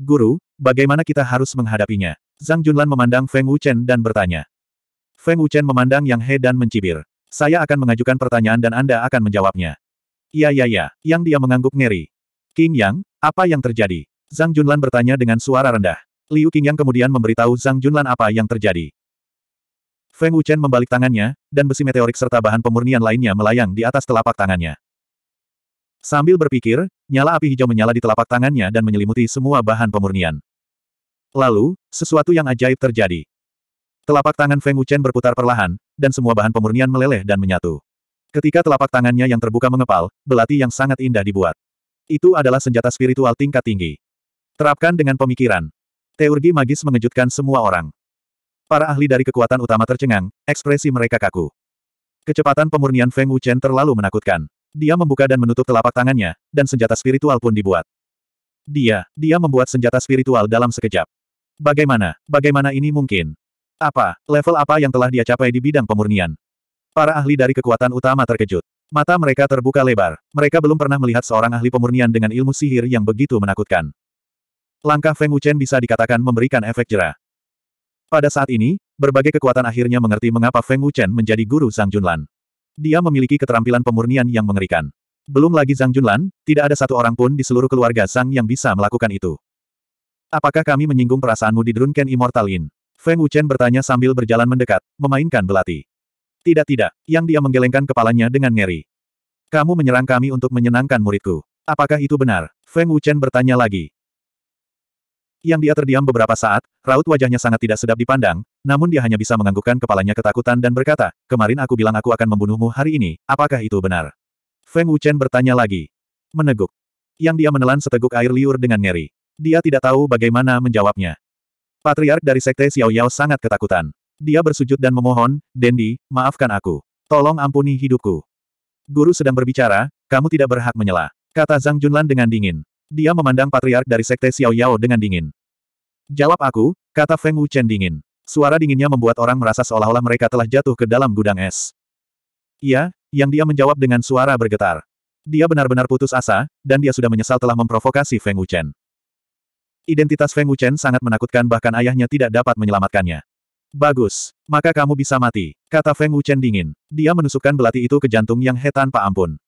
Guru, bagaimana kita harus menghadapinya? Zhang Junlan memandang Feng Wuchen dan bertanya. Feng Wuchen memandang Yang He dan mencibir. Saya akan mengajukan pertanyaan dan Anda akan menjawabnya. Iya iya iya, yang dia mengangguk ngeri. King Yang, apa yang terjadi? Zhang Junlan bertanya dengan suara rendah. Liu King Yang kemudian memberitahu Zhang Junlan apa yang terjadi. Feng Wuchen membalik tangannya, dan besi meteorik serta bahan pemurnian lainnya melayang di atas telapak tangannya. Sambil berpikir, nyala api hijau menyala di telapak tangannya dan menyelimuti semua bahan pemurnian. Lalu, sesuatu yang ajaib terjadi. Telapak tangan Feng Wuchen berputar perlahan, dan semua bahan pemurnian meleleh dan menyatu. Ketika telapak tangannya yang terbuka mengepal, belati yang sangat indah dibuat. Itu adalah senjata spiritual tingkat tinggi. Terapkan dengan pemikiran. Teurgi magis mengejutkan semua orang. Para ahli dari kekuatan utama tercengang, ekspresi mereka kaku. Kecepatan pemurnian Feng Wuchen terlalu menakutkan. Dia membuka dan menutup telapak tangannya, dan senjata spiritual pun dibuat. Dia, dia membuat senjata spiritual dalam sekejap. Bagaimana, bagaimana ini mungkin? Apa, level apa yang telah dia capai di bidang pemurnian? Para ahli dari kekuatan utama terkejut. Mata mereka terbuka lebar. Mereka belum pernah melihat seorang ahli pemurnian dengan ilmu sihir yang begitu menakutkan. Langkah Feng Wuchen bisa dikatakan memberikan efek jera. Pada saat ini, berbagai kekuatan akhirnya mengerti mengapa Feng Wuchen menjadi guru Sang Junlan. Dia memiliki keterampilan pemurnian yang mengerikan. Belum lagi Zhang Junlan, tidak ada satu orang pun di seluruh keluarga Zhang yang bisa melakukan itu. Apakah kami menyinggung perasaanmu di Drunken Immortal Inn? Feng Wuchen bertanya sambil berjalan mendekat, memainkan belati. Tidak tidak, yang dia menggelengkan kepalanya dengan ngeri. Kamu menyerang kami untuk menyenangkan muridku. Apakah itu benar? Feng Wuchen bertanya lagi. Yang dia terdiam beberapa saat, raut wajahnya sangat tidak sedap dipandang, namun dia hanya bisa menganggukkan kepalanya ketakutan dan berkata, kemarin aku bilang aku akan membunuhmu hari ini, apakah itu benar? Feng Wuchen bertanya lagi. Meneguk. Yang dia menelan seteguk air liur dengan ngeri. Dia tidak tahu bagaimana menjawabnya. Patriark dari Sekte Xiao Yao sangat ketakutan. Dia bersujud dan memohon, Dendi, maafkan aku. Tolong ampuni hidupku. Guru sedang berbicara, kamu tidak berhak menyela. Kata Zhang Junlan dengan dingin. Dia memandang patriark dari sekte Xiao Yao dengan dingin. Jawab aku, kata Feng Wu Chen dingin. Suara dinginnya membuat orang merasa seolah-olah mereka telah jatuh ke dalam gudang es. Iya, yang dia menjawab dengan suara bergetar. Dia benar-benar putus asa, dan dia sudah menyesal telah memprovokasi Feng Wu Chen. Identitas Feng Wu Chen sangat menakutkan bahkan ayahnya tidak dapat menyelamatkannya. Bagus, maka kamu bisa mati, kata Feng Wu Chen dingin. Dia menusukkan belati itu ke jantung Yang He tanpa ampun.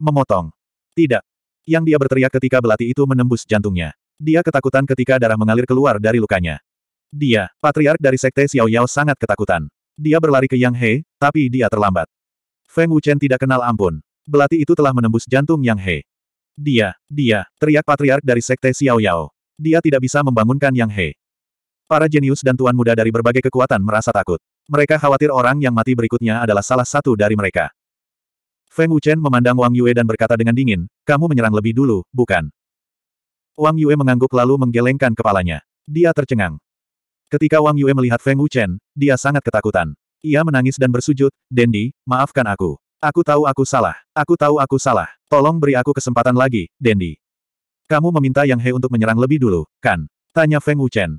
Memotong. Tidak, yang dia berteriak ketika belati itu menembus jantungnya. Dia ketakutan ketika darah mengalir keluar dari lukanya. Dia, patriark dari sekte Xiao Yao sangat ketakutan. Dia berlari ke Yang He, tapi dia terlambat. Feng Wuchen tidak kenal ampun. Belati itu telah menembus jantung Yang He. Dia, dia, teriak patriark dari sekte Xiao Yao. Dia tidak bisa membangunkan Yang He. Para jenius dan tuan muda dari berbagai kekuatan merasa takut. Mereka khawatir orang yang mati berikutnya adalah salah satu dari mereka. Feng Wuchen memandang Wang Yue dan berkata dengan dingin, kamu menyerang lebih dulu, bukan? Wang Yue mengangguk lalu menggelengkan kepalanya. Dia tercengang. Ketika Wang Yue melihat Feng Wuchen, dia sangat ketakutan. Ia menangis dan bersujud, Dendi, maafkan aku. Aku tahu aku salah. Aku tahu aku salah. Tolong beri aku kesempatan lagi, Dendi. Kamu meminta Yang He untuk menyerang lebih dulu, kan? Tanya Feng Wuchen.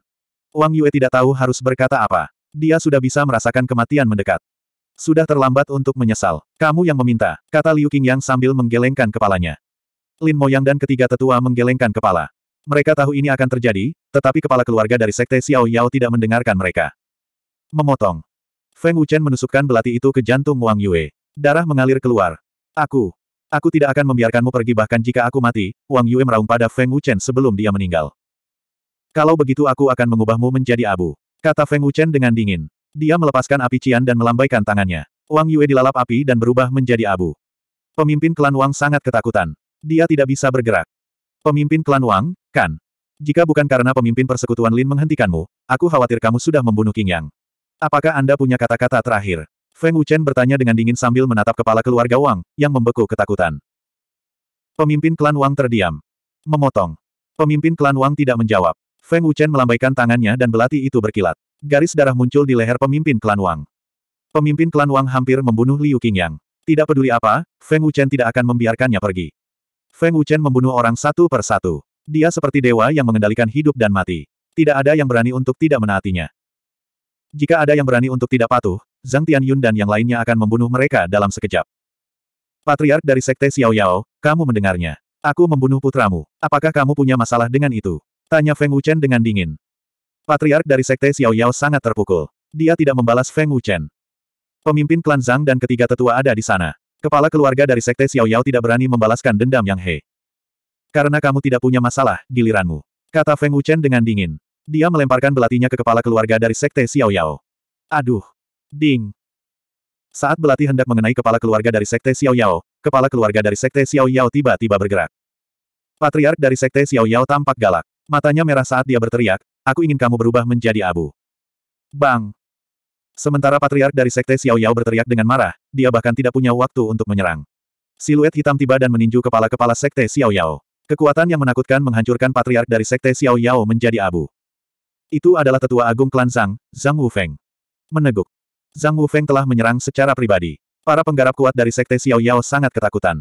Wang Yue tidak tahu harus berkata apa. Dia sudah bisa merasakan kematian mendekat. Sudah terlambat untuk menyesal. Kamu yang meminta, kata Liu Qingyang sambil menggelengkan kepalanya. Lin Moyang dan ketiga tetua menggelengkan kepala. Mereka tahu ini akan terjadi, tetapi kepala keluarga dari sekte Xiao Yao tidak mendengarkan mereka. Memotong. Feng Wuchen menusukkan belati itu ke jantung Wang Yue. Darah mengalir keluar. Aku. Aku tidak akan membiarkanmu pergi bahkan jika aku mati, Wang Yue meraung pada Feng Wuchen sebelum dia meninggal. Kalau begitu aku akan mengubahmu menjadi abu. Kata Feng Wuchen dengan dingin. Dia melepaskan api Cian dan melambaikan tangannya. Wang Yue dilalap api dan berubah menjadi abu. Pemimpin klan Wang sangat ketakutan. Dia tidak bisa bergerak. Pemimpin klan Wang, kan? Jika bukan karena pemimpin persekutuan Lin menghentikanmu, aku khawatir kamu sudah membunuh King Yang. Apakah Anda punya kata-kata terakhir? Feng Wuchen bertanya dengan dingin sambil menatap kepala keluarga Wang, yang membeku ketakutan. Pemimpin klan Wang terdiam. Memotong. Pemimpin klan Wang tidak menjawab. Feng Wuchen melambaikan tangannya dan belati itu berkilat. Garis darah muncul di leher pemimpin klan Wang. Pemimpin klan Wang hampir membunuh Liu Qingyang. Tidak peduli apa, Feng Wuchen tidak akan membiarkannya pergi. Feng Wuchen membunuh orang satu per satu. Dia seperti dewa yang mengendalikan hidup dan mati. Tidak ada yang berani untuk tidak menaatinya. Jika ada yang berani untuk tidak patuh, Zhang Tianyun dan yang lainnya akan membunuh mereka dalam sekejap. Patriark dari Sekte Xiao Yao, kamu mendengarnya. Aku membunuh putramu. Apakah kamu punya masalah dengan itu? Tanya Feng Wuchen dengan dingin. Patriark dari Sekte Xiao Yao sangat terpukul. Dia tidak membalas Feng Wuchen. Pemimpin klan Zhang dan ketiga tetua ada di sana. Kepala keluarga dari Sekte Xiao Yao tidak berani membalaskan dendam Yang He. Karena kamu tidak punya masalah, giliranmu. Kata Feng Wuchen dengan dingin. Dia melemparkan belatinya ke kepala keluarga dari Sekte Xiao Yao. Aduh! Ding! Saat belati hendak mengenai kepala keluarga dari Sekte Xiao Yao, kepala keluarga dari Sekte Xiao Yao tiba-tiba bergerak. Patriark dari Sekte Xiao Yao tampak galak. Matanya merah saat dia berteriak, Aku ingin kamu berubah menjadi abu. Bang! Sementara patriark dari sekte Xiao Yao berteriak dengan marah, dia bahkan tidak punya waktu untuk menyerang. Siluet hitam tiba dan meninju kepala-kepala sekte Xiao Yao. Kekuatan yang menakutkan menghancurkan patriark dari sekte Xiao Yao menjadi abu. Itu adalah tetua agung klan Zhang, Zhang Wufeng. Meneguk. Zhang Wufeng telah menyerang secara pribadi. Para penggarap kuat dari sekte Xiao Yao sangat ketakutan.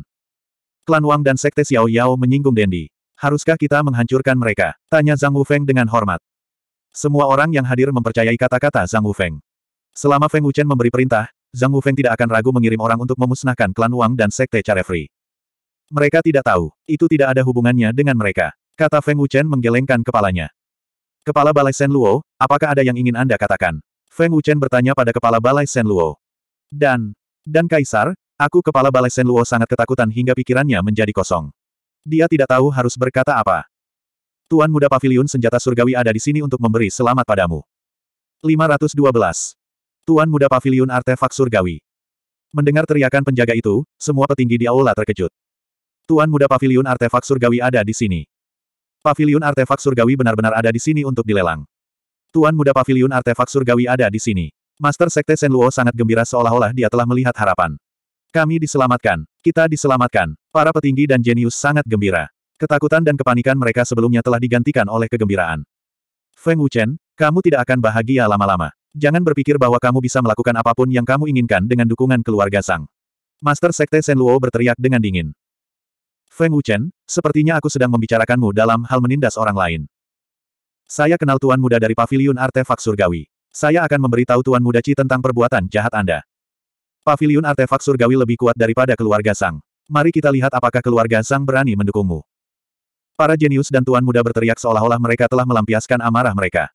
Klan Wang dan sekte Xiao Yao menyinggung Dendi. Haruskah kita menghancurkan mereka? Tanya Zhang Wufeng dengan hormat. Semua orang yang hadir mempercayai kata-kata Zhang Wufeng. Selama Feng Wuchen memberi perintah, Zhang Wufeng tidak akan ragu mengirim orang untuk memusnahkan klan Wang dan sekte Carefree. Mereka tidak tahu, itu tidak ada hubungannya dengan mereka. Kata Feng Wuchen menggelengkan kepalanya. Kepala Balai Sen Luo, apakah ada yang ingin Anda katakan? Feng Wuchen bertanya pada Kepala Balai Sen Luo. Dan, dan Kaisar, aku Kepala Balai Sen Luo sangat ketakutan hingga pikirannya menjadi kosong. Dia tidak tahu harus berkata apa. Tuan Muda Pavilion Senjata Surgawi ada di sini untuk memberi selamat padamu. 512. Tuan Muda Pavilion Artefak Surgawi. Mendengar teriakan penjaga itu, semua petinggi di aula terkejut. Tuan Muda Pavilion Artefak Surgawi ada di sini. Pavilion Artefak Surgawi benar-benar ada di sini untuk dilelang. Tuan Muda Pavilion Artefak Surgawi ada di sini. Master Sekte Sen Luo sangat gembira seolah-olah dia telah melihat harapan. Kami diselamatkan. Kita diselamatkan. Para petinggi dan jenius sangat gembira. Ketakutan dan kepanikan mereka sebelumnya telah digantikan oleh kegembiraan. Feng Wuchen, kamu tidak akan bahagia lama-lama. Jangan berpikir bahwa kamu bisa melakukan apapun yang kamu inginkan dengan dukungan keluarga Sang. Master Sekte Luo berteriak dengan dingin. Feng Wuchen, sepertinya aku sedang membicarakanmu dalam hal menindas orang lain. Saya kenal Tuan Muda dari Paviliun Artefak Surgawi. Saya akan memberitahu Tuan Muda Ci tentang perbuatan jahat Anda. Paviliun Artefak Surgawi lebih kuat daripada keluarga Sang. Mari kita lihat apakah keluarga Sang berani mendukungmu. Para jenius dan tuan muda berteriak seolah-olah mereka telah melampiaskan amarah mereka.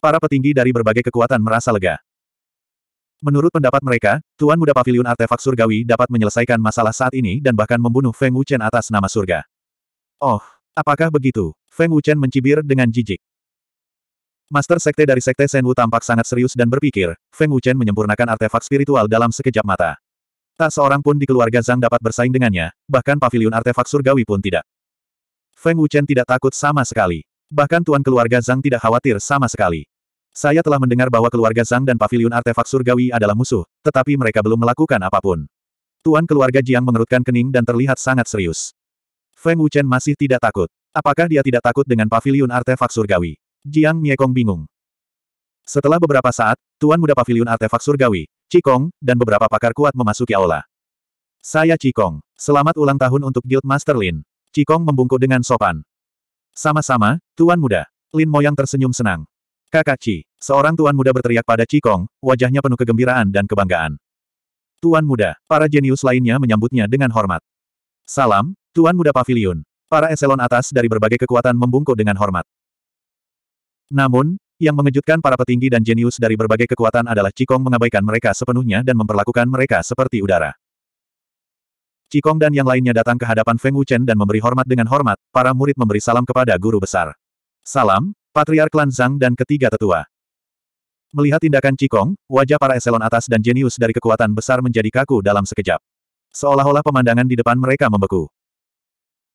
Para petinggi dari berbagai kekuatan merasa lega. Menurut pendapat mereka, Tuan Muda pavilion Artefak Surgawi dapat menyelesaikan masalah saat ini dan bahkan membunuh Feng Wuchen atas nama surga. Oh, apakah begitu? Feng Wuchen mencibir dengan jijik. Master Sekte dari Sekte Senwu tampak sangat serius dan berpikir, Feng Wuchen menyempurnakan artefak spiritual dalam sekejap mata. Tak seorang pun di keluarga Zhang dapat bersaing dengannya, bahkan pavilion Artefak Surgawi pun tidak. Feng Wuchen tidak takut sama sekali. Bahkan tuan keluarga Zhang tidak khawatir sama sekali. Saya telah mendengar bahwa keluarga Zhang dan pavilion artefak surgawi adalah musuh, tetapi mereka belum melakukan apapun. Tuan keluarga Jiang mengerutkan kening dan terlihat sangat serius. Feng Wuchen masih tidak takut. Apakah dia tidak takut dengan pavilion artefak surgawi? Jiang Miekong bingung. Setelah beberapa saat, Tuan Muda Pavilion Artefak Surgawi, Cikong, dan beberapa pakar kuat memasuki aula. Saya Cikong. Selamat ulang tahun untuk Guild Master Lin. Cikong membungkuk dengan sopan. Sama-sama, Tuan Muda. Lin Moyang tersenyum senang. Kakak Ci, seorang Tuan Muda berteriak pada Cikong, wajahnya penuh kegembiraan dan kebanggaan. Tuan Muda, para jenius lainnya menyambutnya dengan hormat. Salam, Tuan Muda Pavilion. Para eselon atas dari berbagai kekuatan membungkuk dengan hormat. Namun, yang mengejutkan para petinggi dan jenius dari berbagai kekuatan adalah Cikong mengabaikan mereka sepenuhnya dan memperlakukan mereka seperti udara. Cikong dan yang lainnya datang ke hadapan Feng Wuchen dan memberi hormat dengan hormat, para murid memberi salam kepada guru besar. Salam, Patriark Klan Zhang dan ketiga tetua. Melihat tindakan Cikong, wajah para eselon atas dan jenius dari kekuatan besar menjadi kaku dalam sekejap. Seolah-olah pemandangan di depan mereka membeku.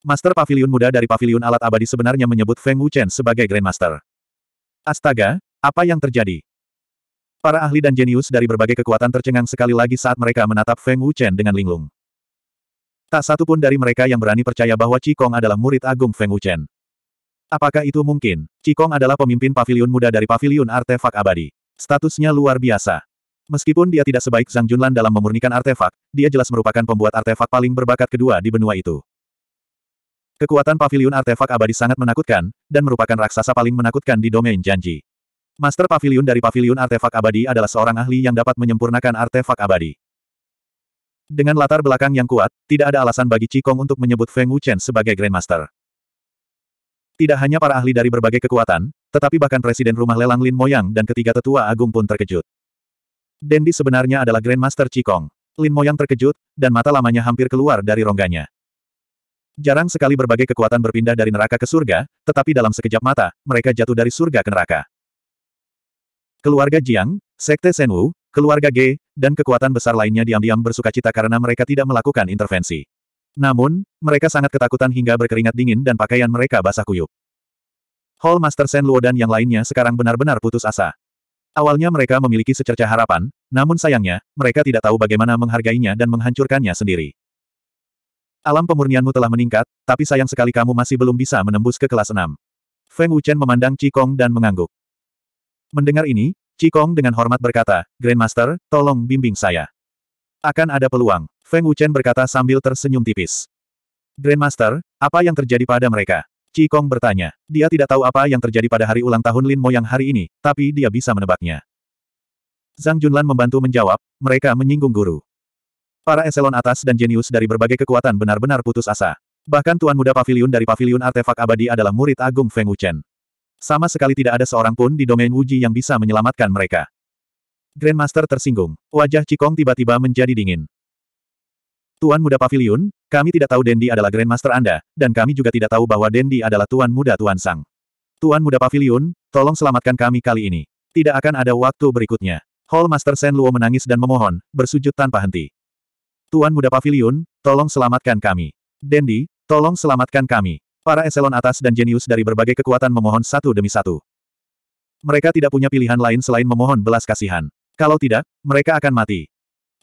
Master Pavilion Muda dari Pavilion Alat Abadi sebenarnya menyebut Feng Wuchen sebagai Grandmaster. Astaga, apa yang terjadi? Para ahli dan jenius dari berbagai kekuatan tercengang sekali lagi saat mereka menatap Feng Wuchen dengan linglung. Tak satu pun dari mereka yang berani percaya bahwa Cikong adalah murid agung Feng Wuchen. Apakah itu mungkin? Cikong adalah pemimpin pavilion muda dari pavilion artefak abadi. Statusnya luar biasa. Meskipun dia tidak sebaik Zhang Junlan dalam memurnikan artefak, dia jelas merupakan pembuat artefak paling berbakat kedua di benua itu. Kekuatan pavilion artefak abadi sangat menakutkan, dan merupakan raksasa paling menakutkan di domain janji. Master pavilion dari pavilion artefak abadi adalah seorang ahli yang dapat menyempurnakan artefak abadi. Dengan latar belakang yang kuat, tidak ada alasan bagi Cikong untuk menyebut Feng Wuchen sebagai Grandmaster. Tidak hanya para ahli dari berbagai kekuatan, tetapi bahkan Presiden Rumah Lelang Lin Moyang dan ketiga tetua agung pun terkejut. Dendi sebenarnya adalah Grandmaster Cikong. Lin Moyang terkejut, dan mata lamanya hampir keluar dari rongganya. Jarang sekali berbagai kekuatan berpindah dari neraka ke surga, tetapi dalam sekejap mata, mereka jatuh dari surga ke neraka. Keluarga Jiang, Sekte Senwu, keluarga G, dan kekuatan besar lainnya diam-diam bersuka cita karena mereka tidak melakukan intervensi. Namun, mereka sangat ketakutan hingga berkeringat dingin dan pakaian mereka basah kuyup. Hall Master Shen Luo dan yang lainnya sekarang benar-benar putus asa. Awalnya mereka memiliki secerca harapan, namun sayangnya, mereka tidak tahu bagaimana menghargainya dan menghancurkannya sendiri. Alam pemurnianmu telah meningkat, tapi sayang sekali kamu masih belum bisa menembus ke kelas 6. Feng Wuchen memandang Qi Kong dan mengangguk. Mendengar ini, Cikong dengan hormat berkata, Grandmaster, tolong bimbing saya. Akan ada peluang, Feng Wuchen berkata sambil tersenyum tipis. Grandmaster, apa yang terjadi pada mereka? Cikong bertanya. Dia tidak tahu apa yang terjadi pada hari ulang tahun Lin Moyang hari ini, tapi dia bisa menebaknya. Zhang Junlan membantu menjawab, mereka menyinggung guru. Para eselon atas dan jenius dari berbagai kekuatan benar-benar putus asa. Bahkan Tuan Muda Paviliun dari Paviliun Artefak Abadi adalah murid agung Feng Wuchen. Sama sekali tidak ada seorang pun di domain Wuji yang bisa menyelamatkan mereka. Grandmaster tersinggung. Wajah Cikong tiba-tiba menjadi dingin. Tuan Muda Pavilion, kami tidak tahu Dendi adalah Grandmaster Anda, dan kami juga tidak tahu bahwa Dendi adalah Tuan Muda Tuan Sang. Tuan Muda Pavilion, tolong selamatkan kami kali ini. Tidak akan ada waktu berikutnya. Hall Master Sen Luo menangis dan memohon, bersujud tanpa henti. Tuan Muda Pavilion, tolong selamatkan kami. Dendi, tolong selamatkan kami. Para eselon atas dan jenius dari berbagai kekuatan memohon satu demi satu. Mereka tidak punya pilihan lain selain memohon belas kasihan. Kalau tidak, mereka akan mati.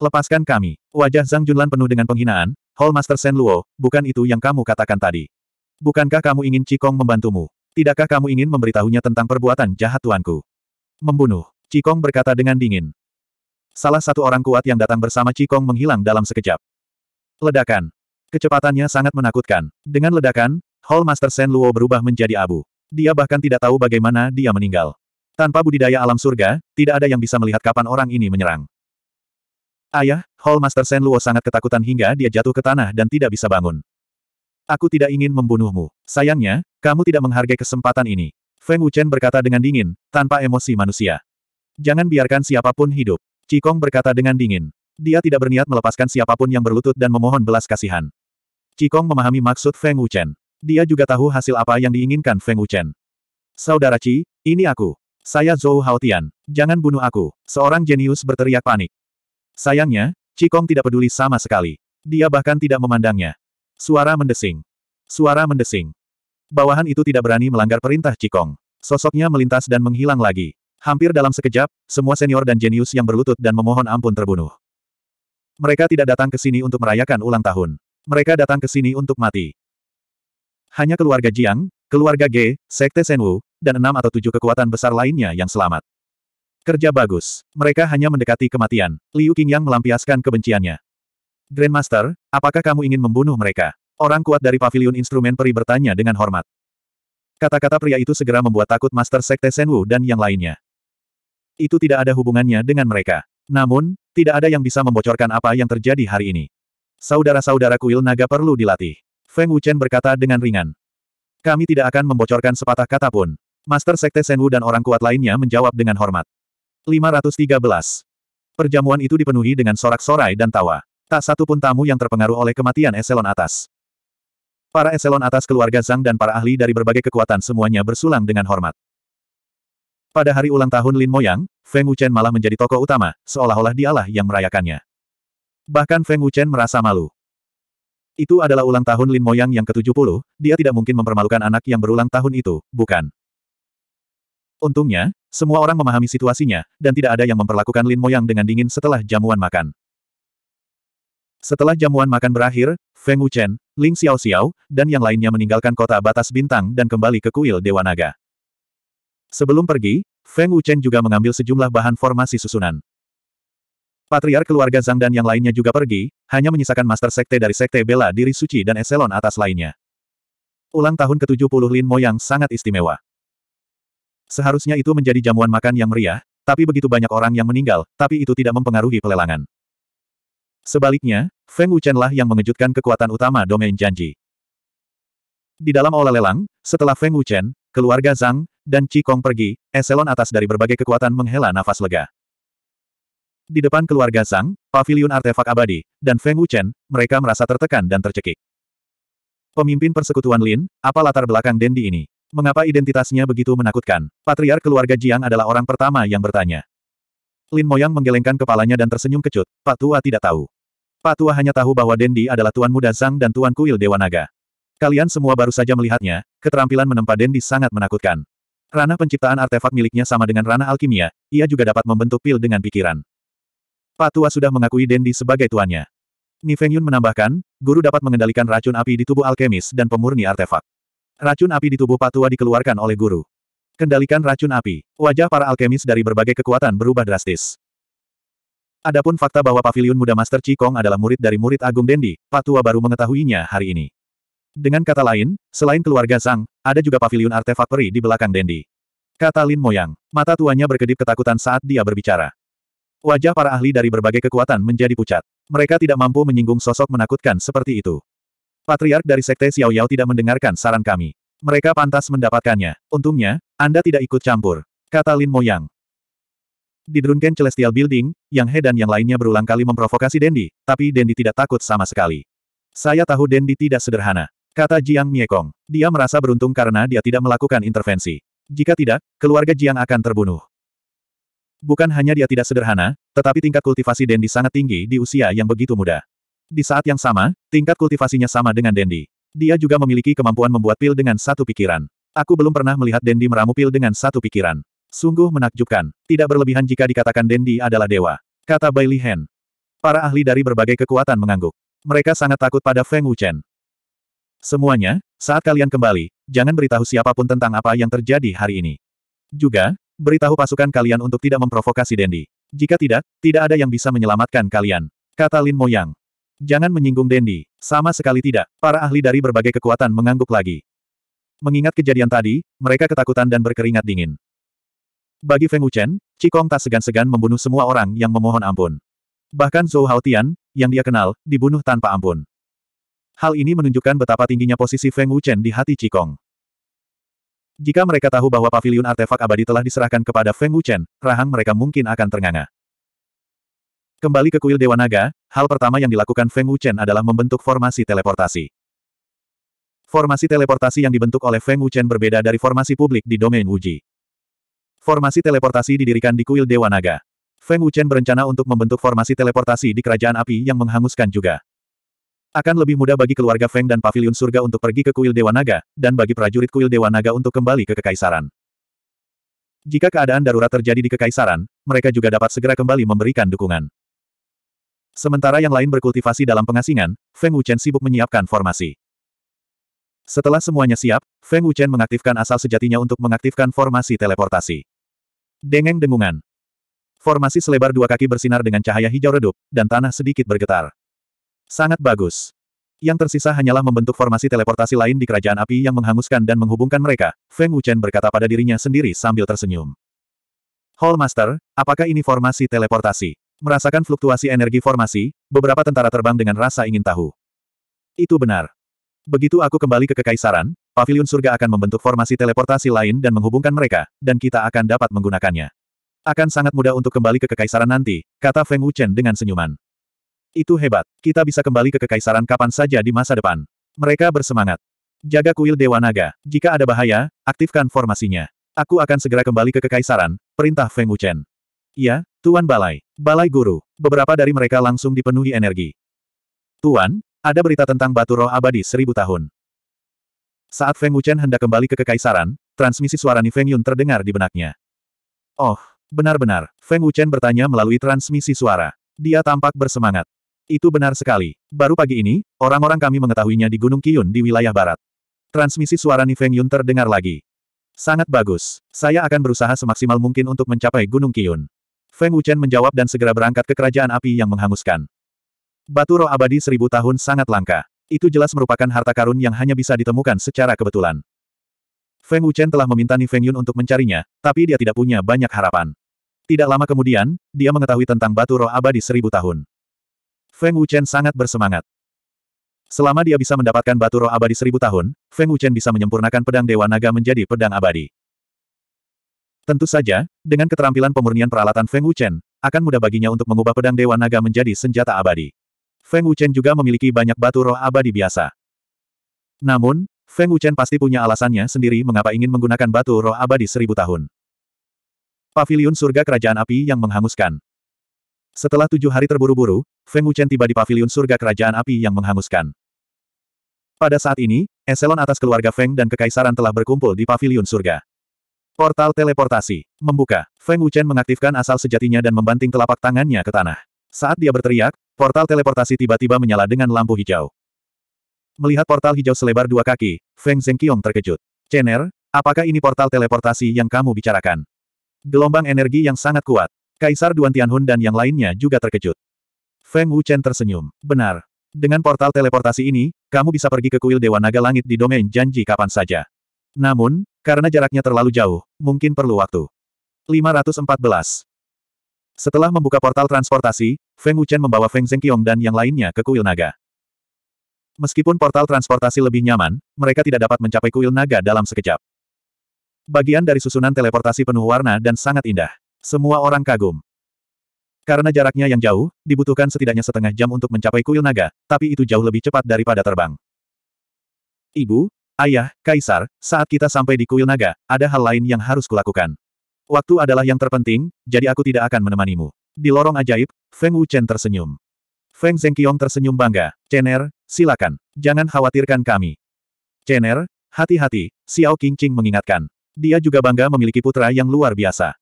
Lepaskan kami. Wajah Zhang Junlan penuh dengan penghinaan, Hall Master Shen Luo, bukan itu yang kamu katakan tadi. Bukankah kamu ingin Cikong membantumu? Tidakkah kamu ingin memberitahunya tentang perbuatan jahat tuanku? Membunuh. Cikong berkata dengan dingin. Salah satu orang kuat yang datang bersama Cikong menghilang dalam sekejap. Ledakan. Kecepatannya sangat menakutkan. Dengan ledakan, Hall Master Sen Luo berubah menjadi abu. Dia bahkan tidak tahu bagaimana dia meninggal. Tanpa budidaya alam surga, tidak ada yang bisa melihat kapan orang ini menyerang. Ayah, Hall Master Sen Luo sangat ketakutan hingga dia jatuh ke tanah dan tidak bisa bangun. Aku tidak ingin membunuhmu. Sayangnya, kamu tidak menghargai kesempatan ini. Feng Wuchen berkata dengan dingin, tanpa emosi manusia. Jangan biarkan siapapun hidup. Cikong berkata dengan dingin. Dia tidak berniat melepaskan siapapun yang berlutut dan memohon belas kasihan. Cikong memahami maksud Feng Wuchen. Dia juga tahu hasil apa yang diinginkan Feng Wuchen. Saudara Qi, ini aku. Saya Zhou Haotian. Jangan bunuh aku. Seorang jenius berteriak panik. Sayangnya, Kong tidak peduli sama sekali. Dia bahkan tidak memandangnya. Suara mendesing. Suara mendesing. Bawahan itu tidak berani melanggar perintah Kong. Sosoknya melintas dan menghilang lagi. Hampir dalam sekejap, semua senior dan jenius yang berlutut dan memohon ampun terbunuh. Mereka tidak datang ke sini untuk merayakan ulang tahun. Mereka datang ke sini untuk mati. Hanya keluarga Jiang, keluarga Ge, Sekte Senwu, dan enam atau tujuh kekuatan besar lainnya yang selamat. Kerja bagus. Mereka hanya mendekati kematian. Liu Qingyang melampiaskan kebenciannya. Grandmaster, apakah kamu ingin membunuh mereka? Orang kuat dari pavilion instrumen peri bertanya dengan hormat. Kata-kata pria itu segera membuat takut Master Sekte Senwu dan yang lainnya. Itu tidak ada hubungannya dengan mereka. Namun, tidak ada yang bisa membocorkan apa yang terjadi hari ini. Saudara-saudara kuil naga perlu dilatih. Feng Wuchen berkata dengan ringan. Kami tidak akan membocorkan sepatah kata pun. Master Sekte Senwu dan orang kuat lainnya menjawab dengan hormat. 513. Perjamuan itu dipenuhi dengan sorak-sorai dan tawa. Tak satu pun tamu yang terpengaruh oleh kematian eselon atas. Para eselon atas keluarga Zhang dan para ahli dari berbagai kekuatan semuanya bersulang dengan hormat. Pada hari ulang tahun Lin Moyang, Feng Wuchen malah menjadi tokoh utama, seolah-olah dialah yang merayakannya. Bahkan Feng Wuchen merasa malu. Itu adalah ulang tahun Lin Moyang yang ke-70, dia tidak mungkin mempermalukan anak yang berulang tahun itu, bukan? Untungnya, semua orang memahami situasinya, dan tidak ada yang memperlakukan Lin Moyang dengan dingin setelah jamuan makan. Setelah jamuan makan berakhir, Feng Wuchen, Ling Xiao Xiao, dan yang lainnya meninggalkan kota batas bintang dan kembali ke kuil Dewa Naga. Sebelum pergi, Feng Wuchen juga mengambil sejumlah bahan formasi susunan. Patriar keluarga Zhang dan yang lainnya juga pergi, hanya menyisakan Master Sekte dari Sekte Bela Diri Suci dan Eselon atas lainnya. Ulang tahun ke-70 Lin Mo yang sangat istimewa. Seharusnya itu menjadi jamuan makan yang meriah, tapi begitu banyak orang yang meninggal, tapi itu tidak mempengaruhi pelelangan. Sebaliknya, Feng lah yang mengejutkan kekuatan utama domain janji. Di dalam olah lelang, setelah Feng Wuchen, keluarga Zhang, dan Qi Kong pergi, eselon atas dari berbagai kekuatan menghela nafas lega. Di depan keluarga Zhang, pavilion artefak abadi, dan Feng Wuchen, mereka merasa tertekan dan tercekik. Pemimpin persekutuan Lin, apa latar belakang Dendi ini? Mengapa identitasnya begitu menakutkan? Patriar keluarga Jiang adalah orang pertama yang bertanya. Lin Moyang menggelengkan kepalanya dan tersenyum kecut, Pak Tua tidak tahu. Pak Tua hanya tahu bahwa Dendi adalah Tuan Muda Zhang dan Tuan Kuil Dewa Naga. Kalian semua baru saja melihatnya, keterampilan menempa Dendi sangat menakutkan. Ranah penciptaan artefak miliknya sama dengan ranah alkimia, ia juga dapat membentuk pil dengan pikiran. Patua sudah mengakui Dendi sebagai tuannya. Nifen Yun menambahkan, guru dapat mengendalikan racun api di tubuh alkemis dan pemurni artefak. Racun api di tubuh Patua dikeluarkan oleh guru. Kendalikan racun api. Wajah para alkemis dari berbagai kekuatan berubah drastis. Adapun fakta bahwa pavilion muda Master Cikong adalah murid dari murid Agung Dendi, Patua baru mengetahuinya hari ini. Dengan kata lain, selain keluarga Zhang, ada juga pavilion artefak peri di belakang Dendi. Kata Lin Moyang. Mata tuanya berkedip ketakutan saat dia berbicara. Wajah para ahli dari berbagai kekuatan menjadi pucat. Mereka tidak mampu menyinggung sosok menakutkan seperti itu. Patriark dari Sekte Xiao Yao tidak mendengarkan saran kami. Mereka pantas mendapatkannya. Untungnya, Anda tidak ikut campur. Kata Lin Moyang. Di Drunken Celestial Building, Yang He dan yang lainnya berulang kali memprovokasi Dendi, tapi Dendi tidak takut sama sekali. Saya tahu Dendi tidak sederhana. Kata Jiang Miekong. Dia merasa beruntung karena dia tidak melakukan intervensi. Jika tidak, keluarga Jiang akan terbunuh. Bukan hanya dia tidak sederhana, tetapi tingkat kultivasi Dendi sangat tinggi di usia yang begitu muda. Di saat yang sama, tingkat kultivasinya sama dengan Dendi. Dia juga memiliki kemampuan membuat pil dengan satu pikiran. Aku belum pernah melihat Dendi meramu pil dengan satu pikiran. Sungguh menakjubkan. Tidak berlebihan jika dikatakan Dendi adalah dewa. Kata Bai Li Hen. Para ahli dari berbagai kekuatan mengangguk. Mereka sangat takut pada Feng Wuchen. Semuanya, saat kalian kembali, jangan beritahu siapapun tentang apa yang terjadi hari ini. Juga, Beritahu pasukan kalian untuk tidak memprovokasi Dendi. Jika tidak, tidak ada yang bisa menyelamatkan kalian. Kata Lin Moyang. Jangan menyinggung Dendi. Sama sekali tidak. Para ahli dari berbagai kekuatan mengangguk lagi. Mengingat kejadian tadi, mereka ketakutan dan berkeringat dingin. Bagi Feng Wuchen, Cikong tak segan-segan membunuh semua orang yang memohon ampun. Bahkan Zhou Haotian, yang dia kenal, dibunuh tanpa ampun. Hal ini menunjukkan betapa tingginya posisi Feng Wuchen di hati Cikong. Jika mereka tahu bahwa pavilion artefak abadi telah diserahkan kepada Feng Wuchen, rahang mereka mungkin akan ternganga. Kembali ke kuil Dewa Naga, hal pertama yang dilakukan Feng Wuchen adalah membentuk formasi teleportasi. Formasi teleportasi yang dibentuk oleh Feng Wuchen berbeda dari formasi publik di domain Wuji. Formasi teleportasi didirikan di kuil Dewa Naga. Feng Wuchen berencana untuk membentuk formasi teleportasi di Kerajaan Api yang menghanguskan juga. Akan lebih mudah bagi keluarga Feng dan Paviliun Surga untuk pergi ke Kuil Dewa Naga, dan bagi prajurit Kuil Dewa Naga untuk kembali ke Kekaisaran. Jika keadaan darurat terjadi di Kekaisaran, mereka juga dapat segera kembali memberikan dukungan. Sementara yang lain berkultivasi dalam pengasingan, Feng Wuchen sibuk menyiapkan formasi. Setelah semuanya siap, Feng Wuchen mengaktifkan asal sejatinya untuk mengaktifkan formasi teleportasi. Dengeng dengungan. Formasi selebar dua kaki bersinar dengan cahaya hijau redup, dan tanah sedikit bergetar. Sangat bagus. Yang tersisa hanyalah membentuk formasi teleportasi lain di kerajaan api yang menghanguskan dan menghubungkan mereka, Feng Wuchen berkata pada dirinya sendiri sambil tersenyum. Hall Master, apakah ini formasi teleportasi? Merasakan fluktuasi energi formasi, beberapa tentara terbang dengan rasa ingin tahu. Itu benar. Begitu aku kembali ke Kekaisaran, Paviliun Surga akan membentuk formasi teleportasi lain dan menghubungkan mereka, dan kita akan dapat menggunakannya. Akan sangat mudah untuk kembali ke Kekaisaran nanti, kata Feng Wuchen dengan senyuman. Itu hebat. Kita bisa kembali ke kekaisaran kapan saja di masa depan. Mereka bersemangat. Jaga kuil Dewa Naga. Jika ada bahaya, aktifkan formasinya. Aku akan segera kembali ke kekaisaran, perintah Feng Wuchen. Ya, Tuan Balai. Balai Guru. Beberapa dari mereka langsung dipenuhi energi. Tuan, ada berita tentang batu roh abadi seribu tahun. Saat Feng Wuchen hendak kembali ke kekaisaran, transmisi suara Ni Feng Yun terdengar di benaknya. Oh, benar-benar, Feng Wuchen bertanya melalui transmisi suara. Dia tampak bersemangat. Itu benar sekali. Baru pagi ini, orang-orang kami mengetahuinya di Gunung Kiyun di wilayah barat. Transmisi suara Nifeng Yun terdengar lagi. Sangat bagus. Saya akan berusaha semaksimal mungkin untuk mencapai Gunung Kiyun. Feng Wuchen menjawab dan segera berangkat ke kerajaan api yang menghanguskan. Batu roh abadi seribu tahun sangat langka. Itu jelas merupakan harta karun yang hanya bisa ditemukan secara kebetulan. Feng Wuchen telah meminta Nifeng Yun untuk mencarinya, tapi dia tidak punya banyak harapan. Tidak lama kemudian, dia mengetahui tentang batu roh abadi seribu tahun. Feng Wuchen sangat bersemangat. Selama dia bisa mendapatkan batu roh abadi seribu tahun, Feng Wuchen bisa menyempurnakan pedang Dewa Naga menjadi pedang abadi. Tentu saja, dengan keterampilan pemurnian peralatan Feng Wuchen, akan mudah baginya untuk mengubah pedang Dewa Naga menjadi senjata abadi. Feng Wuchen juga memiliki banyak batu roh abadi biasa. Namun, Feng Wuchen pasti punya alasannya sendiri mengapa ingin menggunakan batu roh abadi seribu tahun. Paviliun surga kerajaan api yang menghanguskan. Setelah tujuh hari terburu-buru, Feng Wuchen tiba di paviliun surga kerajaan api yang menghanguskan. Pada saat ini, eselon atas keluarga Feng dan kekaisaran telah berkumpul di paviliun surga. Portal teleportasi. Membuka. Feng Wuchen mengaktifkan asal sejatinya dan membanting telapak tangannya ke tanah. Saat dia berteriak, portal teleportasi tiba-tiba menyala dengan lampu hijau. Melihat portal hijau selebar dua kaki, Feng Zhengqiong terkejut. Chen'er, apakah ini portal teleportasi yang kamu bicarakan? Gelombang energi yang sangat kuat. Kaisar Duan Tianhun dan yang lainnya juga terkejut. Feng Wuchen tersenyum. Benar. Dengan portal teleportasi ini, kamu bisa pergi ke kuil Dewa Naga Langit di domain janji kapan saja. Namun, karena jaraknya terlalu jauh, mungkin perlu waktu. 514. Setelah membuka portal transportasi, Feng Wuchen membawa Feng Zhengqiong dan yang lainnya ke kuil naga. Meskipun portal transportasi lebih nyaman, mereka tidak dapat mencapai kuil naga dalam sekejap. Bagian dari susunan teleportasi penuh warna dan sangat indah. Semua orang kagum. Karena jaraknya yang jauh, dibutuhkan setidaknya setengah jam untuk mencapai kuil naga, tapi itu jauh lebih cepat daripada terbang. Ibu, ayah, kaisar, saat kita sampai di kuil naga, ada hal lain yang harus kulakukan. Waktu adalah yang terpenting, jadi aku tidak akan menemanimu. Di lorong ajaib, Feng Wuchen tersenyum. Feng Zhengqiong tersenyum bangga. Chen'er, silakan. Jangan khawatirkan kami. Chen'er, hati-hati, Xiao Qingqing mengingatkan. Dia juga bangga memiliki putra yang luar biasa.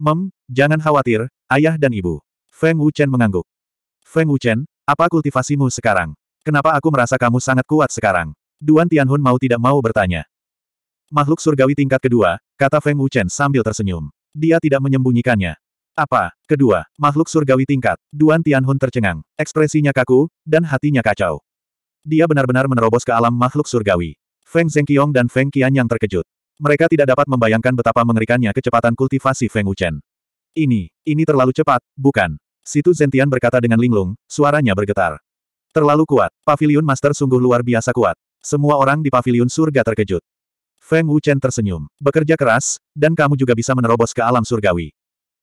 Mem, jangan khawatir, ayah dan ibu. Feng Wuchen mengangguk. Feng Wuchen, apa kultivasimu sekarang? Kenapa aku merasa kamu sangat kuat sekarang? Duan Tianhun mau tidak mau bertanya. Makhluk surgawi tingkat kedua, kata Feng Wuchen sambil tersenyum. Dia tidak menyembunyikannya. Apa? Kedua, makhluk surgawi tingkat. Duan Tianhun tercengang. Ekspresinya kaku, dan hatinya kacau. Dia benar-benar menerobos ke alam makhluk surgawi. Feng Zhengqiong dan Feng Qian yang terkejut. Mereka tidak dapat membayangkan betapa mengerikannya kecepatan kultivasi Feng Wuchen. Ini, ini terlalu cepat, bukan? Situ Zentian berkata dengan linglung, suaranya bergetar. Terlalu kuat, pavilion master sungguh luar biasa kuat. Semua orang di pavilion surga terkejut. Feng Wuchen tersenyum, bekerja keras, dan kamu juga bisa menerobos ke alam surgawi.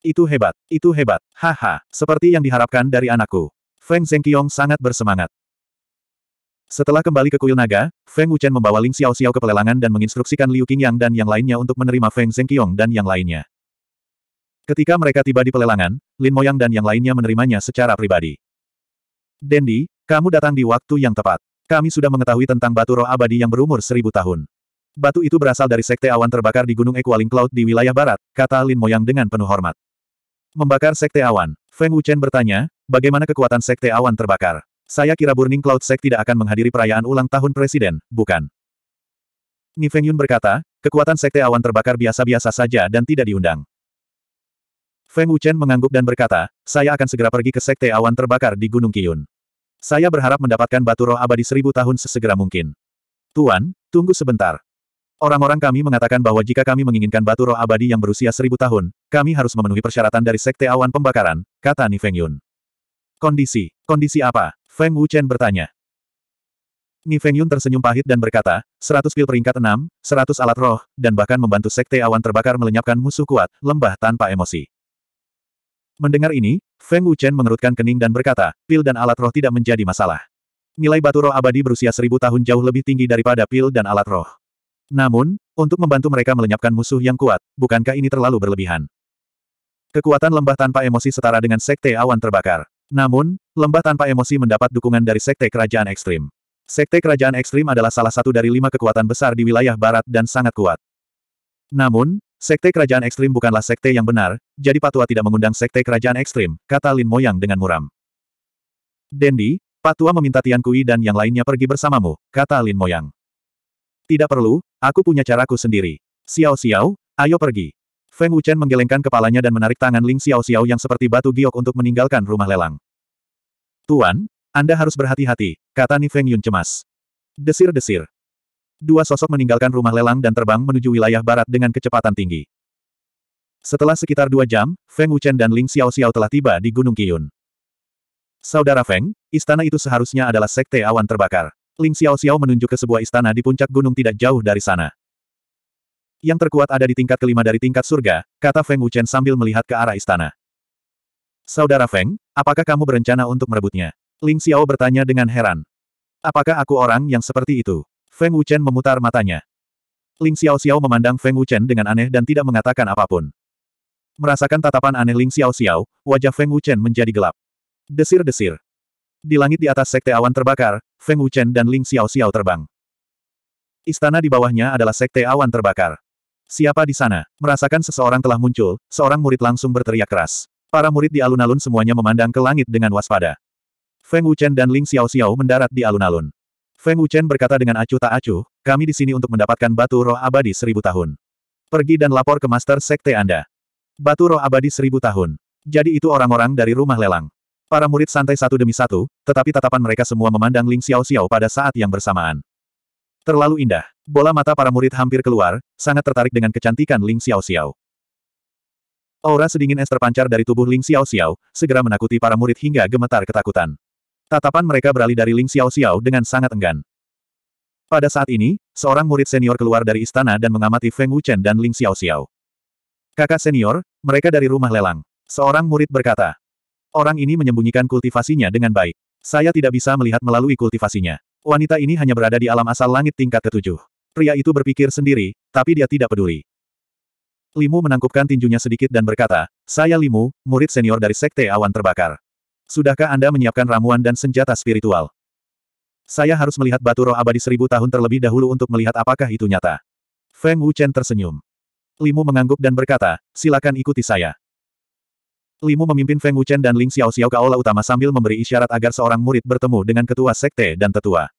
Itu hebat, itu hebat, haha, seperti yang diharapkan dari anakku. Feng Zhengqiong sangat bersemangat. Setelah kembali ke kuil naga, Feng Wuchen membawa Ling Xiao Xiao ke pelelangan dan menginstruksikan Liu Qingyang dan yang lainnya untuk menerima Feng Zhengqiong dan yang lainnya. Ketika mereka tiba di pelelangan, Lin Moyang dan yang lainnya menerimanya secara pribadi. Dendi, kamu datang di waktu yang tepat. Kami sudah mengetahui tentang batu roh abadi yang berumur seribu tahun. Batu itu berasal dari sekte awan terbakar di Gunung Equaling Cloud di wilayah barat, kata Lin Moyang dengan penuh hormat. Membakar sekte awan, Feng Wuchen bertanya, bagaimana kekuatan sekte awan terbakar? Saya kira Burning Cloud Sect tidak akan menghadiri perayaan ulang tahun presiden, bukan? Feng Yun berkata, kekuatan sekte awan terbakar biasa-biasa saja dan tidak diundang. Feng Wuchen mengangguk dan berkata, saya akan segera pergi ke sekte awan terbakar di Gunung Kiyun. Saya berharap mendapatkan batu roh abadi seribu tahun sesegera mungkin. Tuan, tunggu sebentar. Orang-orang kami mengatakan bahwa jika kami menginginkan batu roh abadi yang berusia seribu tahun, kami harus memenuhi persyaratan dari sekte awan pembakaran, kata Feng Yun. Kondisi, kondisi apa? Feng Wuchen bertanya. Ni Feng Yun tersenyum pahit dan berkata, 100 pil peringkat 6, 100 alat roh, dan bahkan membantu sekte awan terbakar melenyapkan musuh kuat, lembah tanpa emosi. Mendengar ini, Feng Wuchen mengerutkan kening dan berkata, pil dan alat roh tidak menjadi masalah. Nilai batu roh abadi berusia seribu tahun jauh lebih tinggi daripada pil dan alat roh. Namun, untuk membantu mereka melenyapkan musuh yang kuat, bukankah ini terlalu berlebihan? Kekuatan lembah tanpa emosi setara dengan sekte awan terbakar. Namun, lembah tanpa emosi mendapat dukungan dari Sekte Kerajaan Ekstrim. Sekte Kerajaan Ekstrim adalah salah satu dari lima kekuatan besar di wilayah barat dan sangat kuat. Namun, Sekte Kerajaan Ekstrim bukanlah sekte yang benar, jadi Patua tidak mengundang Sekte Kerajaan Ekstrim, kata Lin Moyang dengan muram. Dendi, Patua meminta Tian Kui dan yang lainnya pergi bersamamu, kata Lin Moyang. Tidak perlu, aku punya caraku sendiri. Xiao Xiao, ayo pergi. Feng Wuchen menggelengkan kepalanya dan menarik tangan Ling Xiao Xiao yang seperti batu giok untuk meninggalkan rumah lelang. Tuan, Anda harus berhati-hati, kata Ni Feng Yun cemas. Desir-desir. Dua sosok meninggalkan rumah lelang dan terbang menuju wilayah barat dengan kecepatan tinggi. Setelah sekitar dua jam, Feng Wuchen dan Ling Xiao Xiao telah tiba di Gunung Qiyun. Saudara Feng, istana itu seharusnya adalah sekte awan terbakar. Ling Xiao Xiao menunjuk ke sebuah istana di puncak gunung tidak jauh dari sana. Yang terkuat ada di tingkat kelima dari tingkat surga, kata Feng Wuchen sambil melihat ke arah istana. Saudara Feng, apakah kamu berencana untuk merebutnya? Ling Xiao bertanya dengan heran. Apakah aku orang yang seperti itu? Feng Wuchen memutar matanya. Ling Xiao Xiao memandang Feng Wuchen dengan aneh dan tidak mengatakan apapun. Merasakan tatapan aneh Ling Xiao Xiao, wajah Feng Wuchen menjadi gelap. Desir-desir. Di langit di atas sekte awan terbakar, Feng Wuchen dan Ling Xiao Xiao terbang. Istana di bawahnya adalah sekte awan terbakar. Siapa di sana? Merasakan seseorang telah muncul, seorang murid langsung berteriak keras. Para murid di alun-alun semuanya memandang ke langit dengan waspada. Feng Wuchen dan Ling Xiao Xiao mendarat di alun-alun. Feng Wuchen berkata dengan acuh tak acuh, kami di sini untuk mendapatkan batu roh abadi seribu tahun. Pergi dan lapor ke master sekte Anda. Batu roh abadi seribu tahun. Jadi itu orang-orang dari rumah lelang. Para murid santai satu demi satu, tetapi tatapan mereka semua memandang Ling Xiao Xiao pada saat yang bersamaan. Terlalu indah. Bola mata para murid hampir keluar, sangat tertarik dengan kecantikan Ling Xiao Xiao. Aura sedingin es terpancar dari tubuh Ling Xiao Xiao, segera menakuti para murid hingga gemetar ketakutan. Tatapan mereka beralih dari Ling Xiao Xiao dengan sangat enggan. Pada saat ini, seorang murid senior keluar dari istana dan mengamati Feng Wuchen dan Ling Xiao Xiao. Kakak senior, mereka dari rumah lelang. Seorang murid berkata. Orang ini menyembunyikan kultivasinya dengan baik. Saya tidak bisa melihat melalui kultivasinya. Wanita ini hanya berada di alam asal langit tingkat ketujuh. Pria itu berpikir sendiri, tapi dia tidak peduli. Limu menangkupkan tinjunya sedikit dan berkata, Saya Limu, murid senior dari Sekte Awan Terbakar. Sudahkah Anda menyiapkan ramuan dan senjata spiritual? Saya harus melihat batu roh abadi seribu tahun terlebih dahulu untuk melihat apakah itu nyata. Feng Wuchen tersenyum. Limu mengangguk dan berkata, silakan ikuti saya. Limu memimpin Feng Wuchen dan Ling Xiao Xiao ke aula utama sambil memberi isyarat agar seorang murid bertemu dengan ketua sekte dan tetua.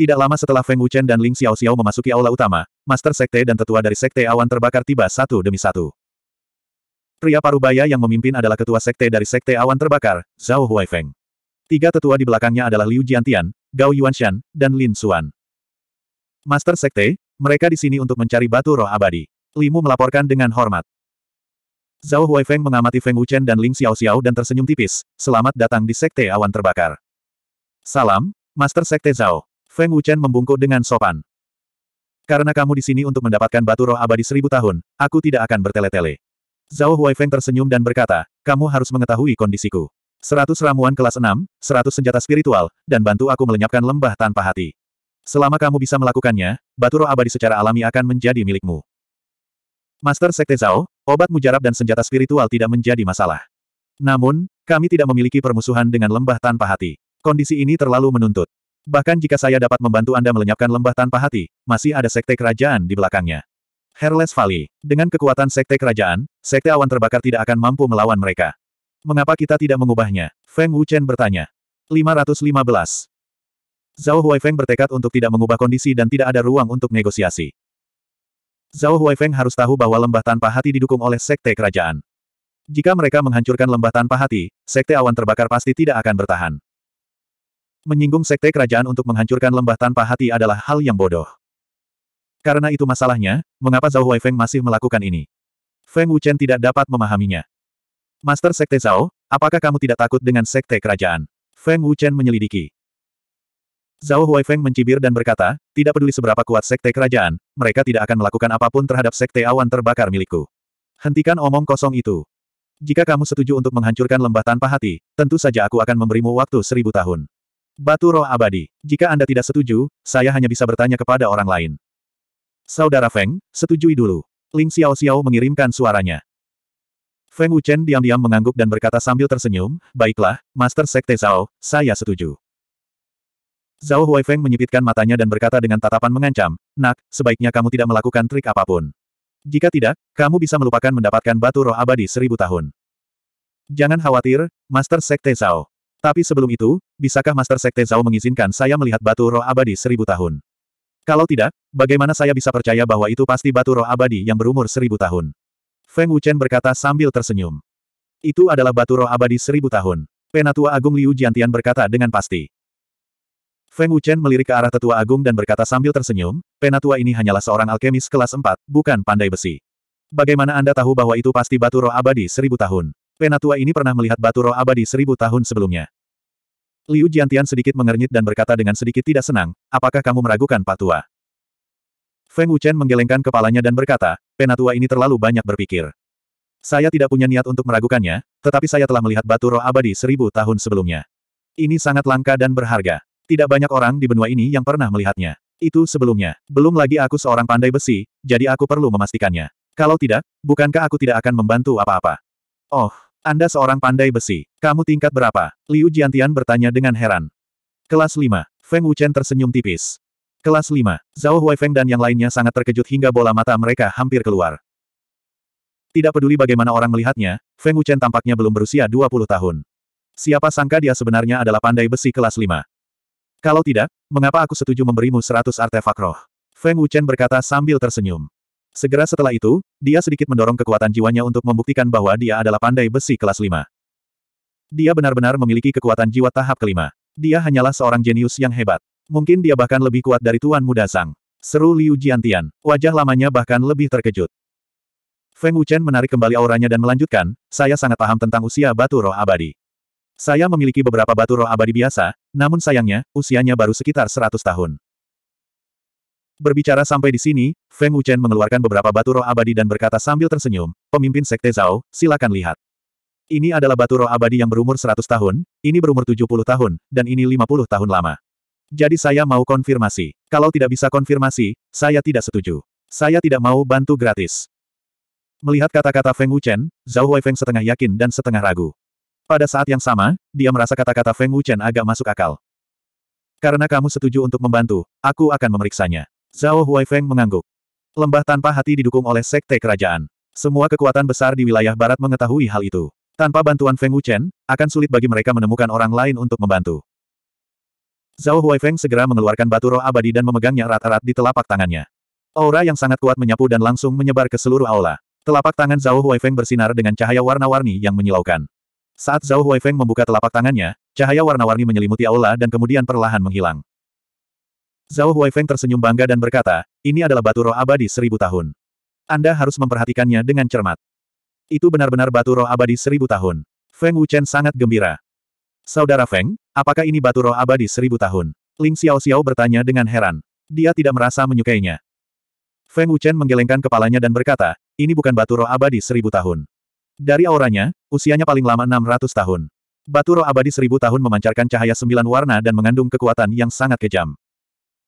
Tidak lama setelah Feng Wuchen dan Ling Xiao Xiao memasuki aula utama, Master Sekte dan tetua dari Sekte Awan terbakar tiba satu demi satu. Pria Parubaya yang memimpin adalah ketua Sekte dari Sekte Awan terbakar, Zhao Huaifeng. Tiga tetua di belakangnya adalah Liu Jiantian, Gao Yuanshan, dan Lin Xuan. Master Sekte, mereka di sini untuk mencari batu roh abadi. Limu melaporkan dengan hormat. Zhao Huaifeng mengamati Feng Wuchen dan Ling Xiao Xiao dan tersenyum tipis, selamat datang di Sekte Awan Terbakar. Salam, Master Sekte Zhao. Feng Wuchen membungkuk dengan sopan. Karena kamu di sini untuk mendapatkan batu roh abadi seribu tahun, aku tidak akan bertele-tele. Zhao Huai Feng tersenyum dan berkata, kamu harus mengetahui kondisiku. Seratus ramuan kelas enam, seratus senjata spiritual, dan bantu aku melenyapkan lembah tanpa hati. Selama kamu bisa melakukannya, batu roh abadi secara alami akan menjadi milikmu. Master Sekte Zhao, obat mujarab dan senjata spiritual tidak menjadi masalah. Namun, kami tidak memiliki permusuhan dengan lembah tanpa hati. Kondisi ini terlalu menuntut. Bahkan jika saya dapat membantu Anda melenyapkan lembah tanpa hati, masih ada sekte kerajaan di belakangnya. Hairless Valley. Dengan kekuatan sekte kerajaan, sekte awan terbakar tidak akan mampu melawan mereka. Mengapa kita tidak mengubahnya? Feng Wuchen bertanya. 515. Zhao Feng bertekad untuk tidak mengubah kondisi dan tidak ada ruang untuk negosiasi. Zhao Huai Feng harus tahu bahwa lembah tanpa hati didukung oleh sekte kerajaan. Jika mereka menghancurkan lembah tanpa hati, sekte awan terbakar pasti tidak akan bertahan. Menyinggung sekte kerajaan untuk menghancurkan lembah tanpa hati adalah hal yang bodoh. Karena itu masalahnya, mengapa Zhao Huifeng masih melakukan ini? Feng Wuchen tidak dapat memahaminya. Master Sekte Zhao, apakah kamu tidak takut dengan sekte kerajaan? Feng Wuchen menyelidiki. Zhao Huifeng mencibir dan berkata, tidak peduli seberapa kuat sekte kerajaan, mereka tidak akan melakukan apapun terhadap sekte awan terbakar milikku. Hentikan omong kosong itu. Jika kamu setuju untuk menghancurkan lembah tanpa hati, tentu saja aku akan memberimu waktu seribu tahun. Batu roh abadi. Jika Anda tidak setuju, saya hanya bisa bertanya kepada orang lain. Saudara Feng, setujui dulu. Ling Xiao Xiao mengirimkan suaranya. Feng Wuchen diam-diam mengangguk dan berkata sambil tersenyum, Baiklah, Master Sekte Zhao, saya setuju. Zhao Huai Feng menyipitkan matanya dan berkata dengan tatapan mengancam, Nak, sebaiknya kamu tidak melakukan trik apapun. Jika tidak, kamu bisa melupakan mendapatkan batu roh abadi seribu tahun. Jangan khawatir, Master Sekte Zhao. Tapi sebelum itu, bisakah Master Sekte Zhao mengizinkan saya melihat batu roh abadi seribu tahun? Kalau tidak, bagaimana saya bisa percaya bahwa itu pasti batu roh abadi yang berumur seribu tahun? Feng Wuchen berkata sambil tersenyum. Itu adalah batu roh abadi seribu tahun. Penatua Agung Liu Jiantian berkata dengan pasti. Feng Wuchen melirik ke arah tetua agung dan berkata sambil tersenyum, penatua ini hanyalah seorang alkemis kelas 4, bukan pandai besi. Bagaimana Anda tahu bahwa itu pasti batu roh abadi seribu tahun? Penatua ini pernah melihat batu roh abadi seribu tahun sebelumnya. Liu Jiantian sedikit mengernyit dan berkata dengan sedikit tidak senang, apakah kamu meragukan Pak Tua? Feng Wuchen menggelengkan kepalanya dan berkata, Penatua ini terlalu banyak berpikir. Saya tidak punya niat untuk meragukannya, tetapi saya telah melihat batu roh abadi seribu tahun sebelumnya. Ini sangat langka dan berharga. Tidak banyak orang di benua ini yang pernah melihatnya. Itu sebelumnya. Belum lagi aku seorang pandai besi, jadi aku perlu memastikannya. Kalau tidak, bukankah aku tidak akan membantu apa-apa? Oh, anda seorang pandai besi. Kamu tingkat berapa? Liu Jiantian bertanya dengan heran. Kelas 5. Feng Wuchen tersenyum tipis. Kelas 5. Zhao Feng dan yang lainnya sangat terkejut hingga bola mata mereka hampir keluar. Tidak peduli bagaimana orang melihatnya, Feng Wuchen tampaknya belum berusia 20 tahun. Siapa sangka dia sebenarnya adalah pandai besi kelas 5. Kalau tidak, mengapa aku setuju memberimu 100 artefak roh? Feng Wuchen berkata sambil tersenyum. Segera setelah itu, dia sedikit mendorong kekuatan jiwanya untuk membuktikan bahwa dia adalah pandai besi kelas 5. Dia benar-benar memiliki kekuatan jiwa tahap kelima. Dia hanyalah seorang jenius yang hebat. Mungkin dia bahkan lebih kuat dari Tuan Muda Sang. Seru Liu Jiantian, wajah lamanya bahkan lebih terkejut. Feng Wuchen menarik kembali auranya dan melanjutkan, saya sangat paham tentang usia batu roh abadi. Saya memiliki beberapa batu roh abadi biasa, namun sayangnya, usianya baru sekitar 100 tahun. Berbicara sampai di sini, Feng Wuchen mengeluarkan beberapa batu roh abadi dan berkata sambil tersenyum, pemimpin Sekte Zhao, silakan lihat. Ini adalah batu roh abadi yang berumur 100 tahun, ini berumur 70 tahun, dan ini 50 tahun lama. Jadi saya mau konfirmasi. Kalau tidak bisa konfirmasi, saya tidak setuju. Saya tidak mau bantu gratis. Melihat kata-kata Feng Wuchen, Zhao Huifeng setengah yakin dan setengah ragu. Pada saat yang sama, dia merasa kata-kata Feng Wuchen agak masuk akal. Karena kamu setuju untuk membantu, aku akan memeriksanya. Zhao Huaifeng mengangguk. Lembah tanpa hati didukung oleh sekte kerajaan. Semua kekuatan besar di wilayah barat mengetahui hal itu. Tanpa bantuan Feng Wuchen, akan sulit bagi mereka menemukan orang lain untuk membantu. Zhao Huaifeng segera mengeluarkan batu roh abadi dan memegangnya erat-erat di telapak tangannya. Aura yang sangat kuat menyapu dan langsung menyebar ke seluruh aula. Telapak tangan Zhao Huaifeng bersinar dengan cahaya warna-warni yang menyilaukan. Saat Zhao Huaifeng membuka telapak tangannya, cahaya warna-warni menyelimuti aula dan kemudian perlahan menghilang. Zhao Feng tersenyum bangga dan berkata, ini adalah batu roh abadi seribu tahun. Anda harus memperhatikannya dengan cermat. Itu benar-benar batu roh abadi seribu tahun. Feng Wuchen sangat gembira. Saudara Feng, apakah ini batu roh abadi seribu tahun? Ling Xiao Xiao bertanya dengan heran. Dia tidak merasa menyukainya. Feng Wuchen menggelengkan kepalanya dan berkata, ini bukan batu roh abadi seribu tahun. Dari auranya, usianya paling lama 600 tahun. Batu roh abadi seribu tahun memancarkan cahaya sembilan warna dan mengandung kekuatan yang sangat kejam.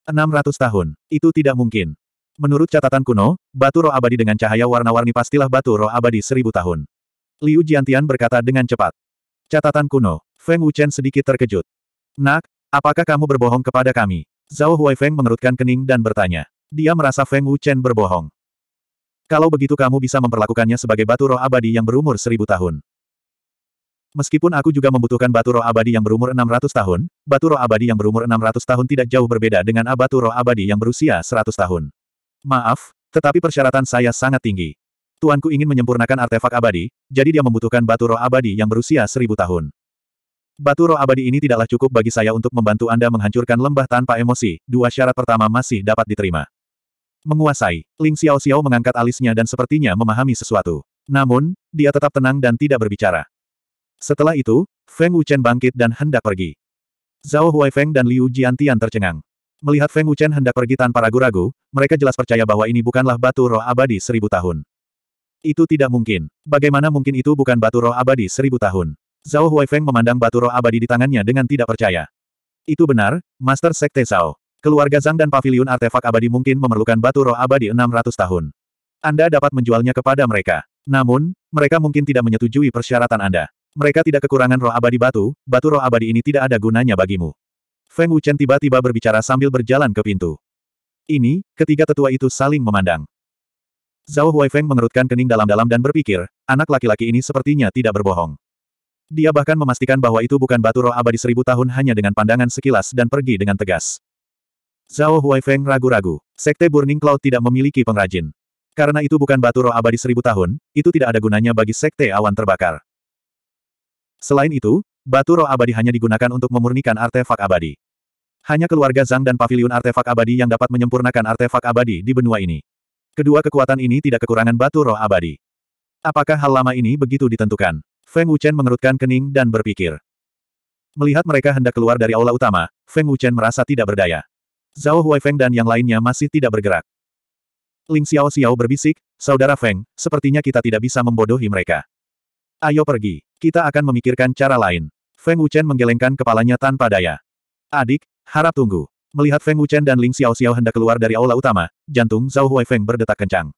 600 tahun, itu tidak mungkin. Menurut catatan kuno, batu roh abadi dengan cahaya warna-warni pastilah batu roh abadi seribu tahun. Liu Jiantian berkata dengan cepat. Catatan kuno, Feng Wuchen sedikit terkejut. Nak, apakah kamu berbohong kepada kami? Zhao Huai Feng mengerutkan kening dan bertanya. Dia merasa Feng Wuchen berbohong. Kalau begitu kamu bisa memperlakukannya sebagai batu roh abadi yang berumur seribu tahun. Meskipun aku juga membutuhkan batu roh abadi yang berumur 600 tahun, batu roh abadi yang berumur 600 tahun tidak jauh berbeda dengan batu roh abadi yang berusia 100 tahun. Maaf, tetapi persyaratan saya sangat tinggi. Tuanku ingin menyempurnakan artefak abadi, jadi dia membutuhkan batu roh abadi yang berusia 1000 tahun. Batu roh abadi ini tidaklah cukup bagi saya untuk membantu Anda menghancurkan lembah tanpa emosi, dua syarat pertama masih dapat diterima. Menguasai, Ling Xiao Xiao mengangkat alisnya dan sepertinya memahami sesuatu. Namun, dia tetap tenang dan tidak berbicara. Setelah itu, Feng Wuchen bangkit dan hendak pergi. Zhao Huai Feng dan Liu Jiantian tercengang. Melihat Feng Wuchen hendak pergi tanpa ragu-ragu, mereka jelas percaya bahwa ini bukanlah batu roh abadi seribu tahun. Itu tidak mungkin. Bagaimana mungkin itu bukan batu roh abadi seribu tahun? Zhao Huai Feng memandang batu roh abadi di tangannya dengan tidak percaya. Itu benar, Master Sekte Zhao. Keluarga Zhang dan Paviliun Artefak Abadi mungkin memerlukan batu roh abadi 600 tahun. Anda dapat menjualnya kepada mereka. Namun, mereka mungkin tidak menyetujui persyaratan Anda. Mereka tidak kekurangan roh abadi batu, batu roh abadi ini tidak ada gunanya bagimu. Feng Wuchen tiba-tiba berbicara sambil berjalan ke pintu. Ini, ketiga tetua itu saling memandang. Zhao Huai Feng mengerutkan kening dalam-dalam dan berpikir, anak laki-laki ini sepertinya tidak berbohong. Dia bahkan memastikan bahwa itu bukan batu roh abadi seribu tahun hanya dengan pandangan sekilas dan pergi dengan tegas. Zhao Huai Feng ragu-ragu. Sekte Burning Cloud tidak memiliki pengrajin. Karena itu bukan batu roh abadi seribu tahun, itu tidak ada gunanya bagi sekte awan terbakar. Selain itu, batu roh abadi hanya digunakan untuk memurnikan artefak abadi. Hanya keluarga Zhang dan pavilion artefak abadi yang dapat menyempurnakan artefak abadi di benua ini. Kedua kekuatan ini tidak kekurangan batu roh abadi. Apakah hal lama ini begitu ditentukan? Feng Wuchen mengerutkan kening dan berpikir. Melihat mereka hendak keluar dari aula utama, Feng Wuchen merasa tidak berdaya. Zhao Feng dan yang lainnya masih tidak bergerak. Ling Xiao Xiao berbisik, Saudara Feng, sepertinya kita tidak bisa membodohi mereka. Ayo pergi. Kita akan memikirkan cara lain. Feng Wuchen menggelengkan kepalanya tanpa daya. Adik, harap tunggu. Melihat Feng Wuchen dan Ling Xiao Xiao hendak keluar dari aula utama, jantung Zhao Feng berdetak kencang.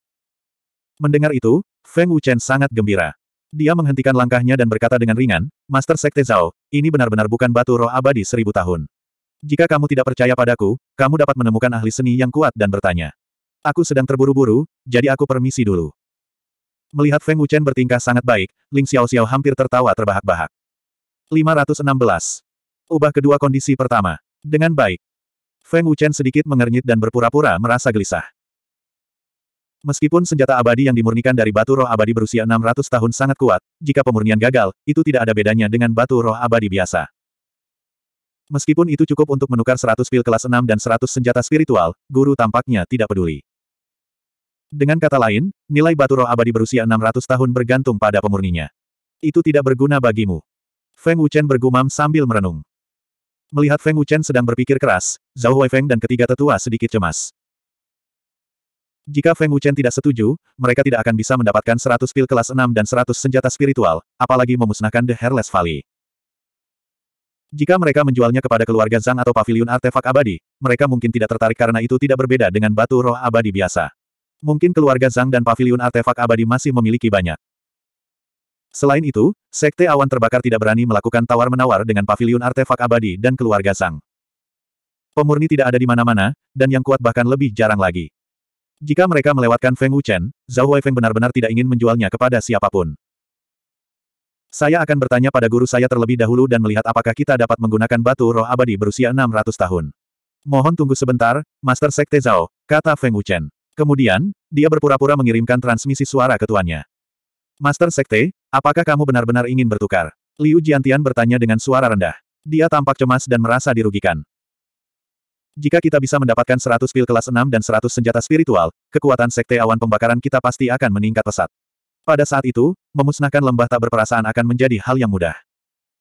Mendengar itu, Feng Wuchen sangat gembira. Dia menghentikan langkahnya dan berkata dengan ringan, Master Sekte Zhao, ini benar-benar bukan batu roh abadi seribu tahun. Jika kamu tidak percaya padaku, kamu dapat menemukan ahli seni yang kuat dan bertanya. Aku sedang terburu-buru, jadi aku permisi dulu. Melihat Feng Wuchen bertingkah sangat baik, Ling Xiao Xiao hampir tertawa terbahak-bahak. 516. Ubah kedua kondisi pertama. Dengan baik. Feng Wuchen sedikit mengernyit dan berpura-pura merasa gelisah. Meskipun senjata abadi yang dimurnikan dari batu roh abadi berusia 600 tahun sangat kuat, jika pemurnian gagal, itu tidak ada bedanya dengan batu roh abadi biasa. Meskipun itu cukup untuk menukar 100 pil kelas 6 dan 100 senjata spiritual, guru tampaknya tidak peduli. Dengan kata lain, nilai batu roh abadi berusia 600 tahun bergantung pada pemurninya. Itu tidak berguna bagimu. Feng Wuchen bergumam sambil merenung. Melihat Feng Wuchen sedang berpikir keras, Zhao Huifeng dan ketiga tetua sedikit cemas. Jika Feng Wuchen tidak setuju, mereka tidak akan bisa mendapatkan 100 pil kelas 6 dan 100 senjata spiritual, apalagi memusnahkan The Hairless Valley. Jika mereka menjualnya kepada keluarga Zhang atau pavilion artefak abadi, mereka mungkin tidak tertarik karena itu tidak berbeda dengan batu roh abadi biasa mungkin keluarga Zhang dan paviliun artefak abadi masih memiliki banyak. Selain itu, Sekte Awan Terbakar tidak berani melakukan tawar-menawar dengan paviliun artefak abadi dan keluarga Zhang. Pemurni tidak ada di mana-mana, dan yang kuat bahkan lebih jarang lagi. Jika mereka melewatkan Feng Wuchen, Zhao Feng benar-benar tidak ingin menjualnya kepada siapapun. Saya akan bertanya pada guru saya terlebih dahulu dan melihat apakah kita dapat menggunakan batu roh abadi berusia 600 tahun. Mohon tunggu sebentar, Master Sekte Zhao, kata Feng Wuchen. Kemudian, dia berpura-pura mengirimkan transmisi suara ke tuannya. Master Sekte, apakah kamu benar-benar ingin bertukar? Liu Jiantian bertanya dengan suara rendah. Dia tampak cemas dan merasa dirugikan. Jika kita bisa mendapatkan 100 pil kelas 6 dan 100 senjata spiritual, kekuatan Sekte Awan Pembakaran kita pasti akan meningkat pesat. Pada saat itu, memusnahkan lembah tak berperasaan akan menjadi hal yang mudah.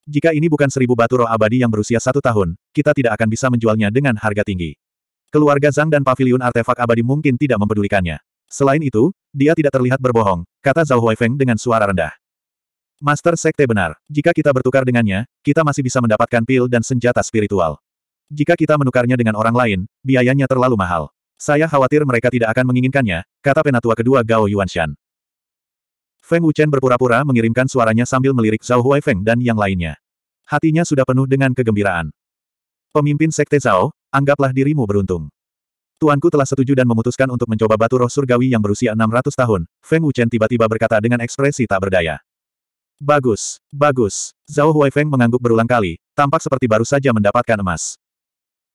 Jika ini bukan seribu batu roh abadi yang berusia satu tahun, kita tidak akan bisa menjualnya dengan harga tinggi. Keluarga Zhang dan paviliun artefak abadi mungkin tidak mempedulikannya. Selain itu, dia tidak terlihat berbohong, kata Zhao Huifeng dengan suara rendah. Master Sekte benar, jika kita bertukar dengannya, kita masih bisa mendapatkan pil dan senjata spiritual. Jika kita menukarnya dengan orang lain, biayanya terlalu mahal. Saya khawatir mereka tidak akan menginginkannya, kata penatua kedua Gao Yuanshan. Feng Wuchen berpura-pura mengirimkan suaranya sambil melirik Zhao Huifeng dan yang lainnya. Hatinya sudah penuh dengan kegembiraan. Pemimpin Sekte Zhao, Anggaplah dirimu beruntung. Tuanku telah setuju dan memutuskan untuk mencoba batu roh surgawi yang berusia 600 tahun, Feng Wuchen tiba-tiba berkata dengan ekspresi tak berdaya. Bagus, bagus. Zhao Huai Feng mengangguk berulang kali, tampak seperti baru saja mendapatkan emas.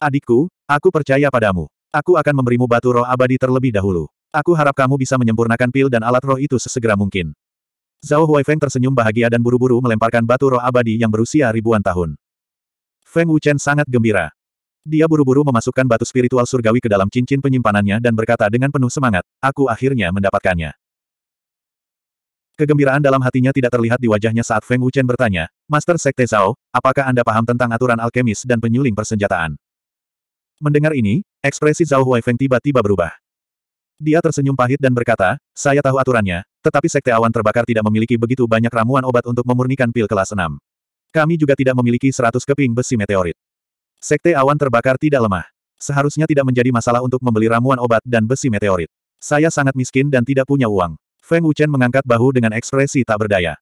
Adikku, aku percaya padamu. Aku akan memberimu batu roh abadi terlebih dahulu. Aku harap kamu bisa menyempurnakan pil dan alat roh itu sesegera mungkin. Zhao Huai Feng tersenyum bahagia dan buru-buru melemparkan batu roh abadi yang berusia ribuan tahun. Feng Wuchen sangat gembira. Dia buru-buru memasukkan batu spiritual surgawi ke dalam cincin penyimpanannya dan berkata dengan penuh semangat, aku akhirnya mendapatkannya. Kegembiraan dalam hatinya tidak terlihat di wajahnya saat Feng Wuchen bertanya, Master Sekte Zhao, apakah Anda paham tentang aturan alkemis dan penyuling persenjataan? Mendengar ini, ekspresi Zhao Feng tiba-tiba berubah. Dia tersenyum pahit dan berkata, saya tahu aturannya, tetapi Sekte Awan Terbakar tidak memiliki begitu banyak ramuan obat untuk memurnikan pil kelas 6. Kami juga tidak memiliki 100 keping besi meteorit. Sekte awan terbakar tidak lemah. Seharusnya tidak menjadi masalah untuk membeli ramuan obat dan besi meteorit. Saya sangat miskin dan tidak punya uang. Feng Wuchen mengangkat bahu dengan ekspresi tak berdaya.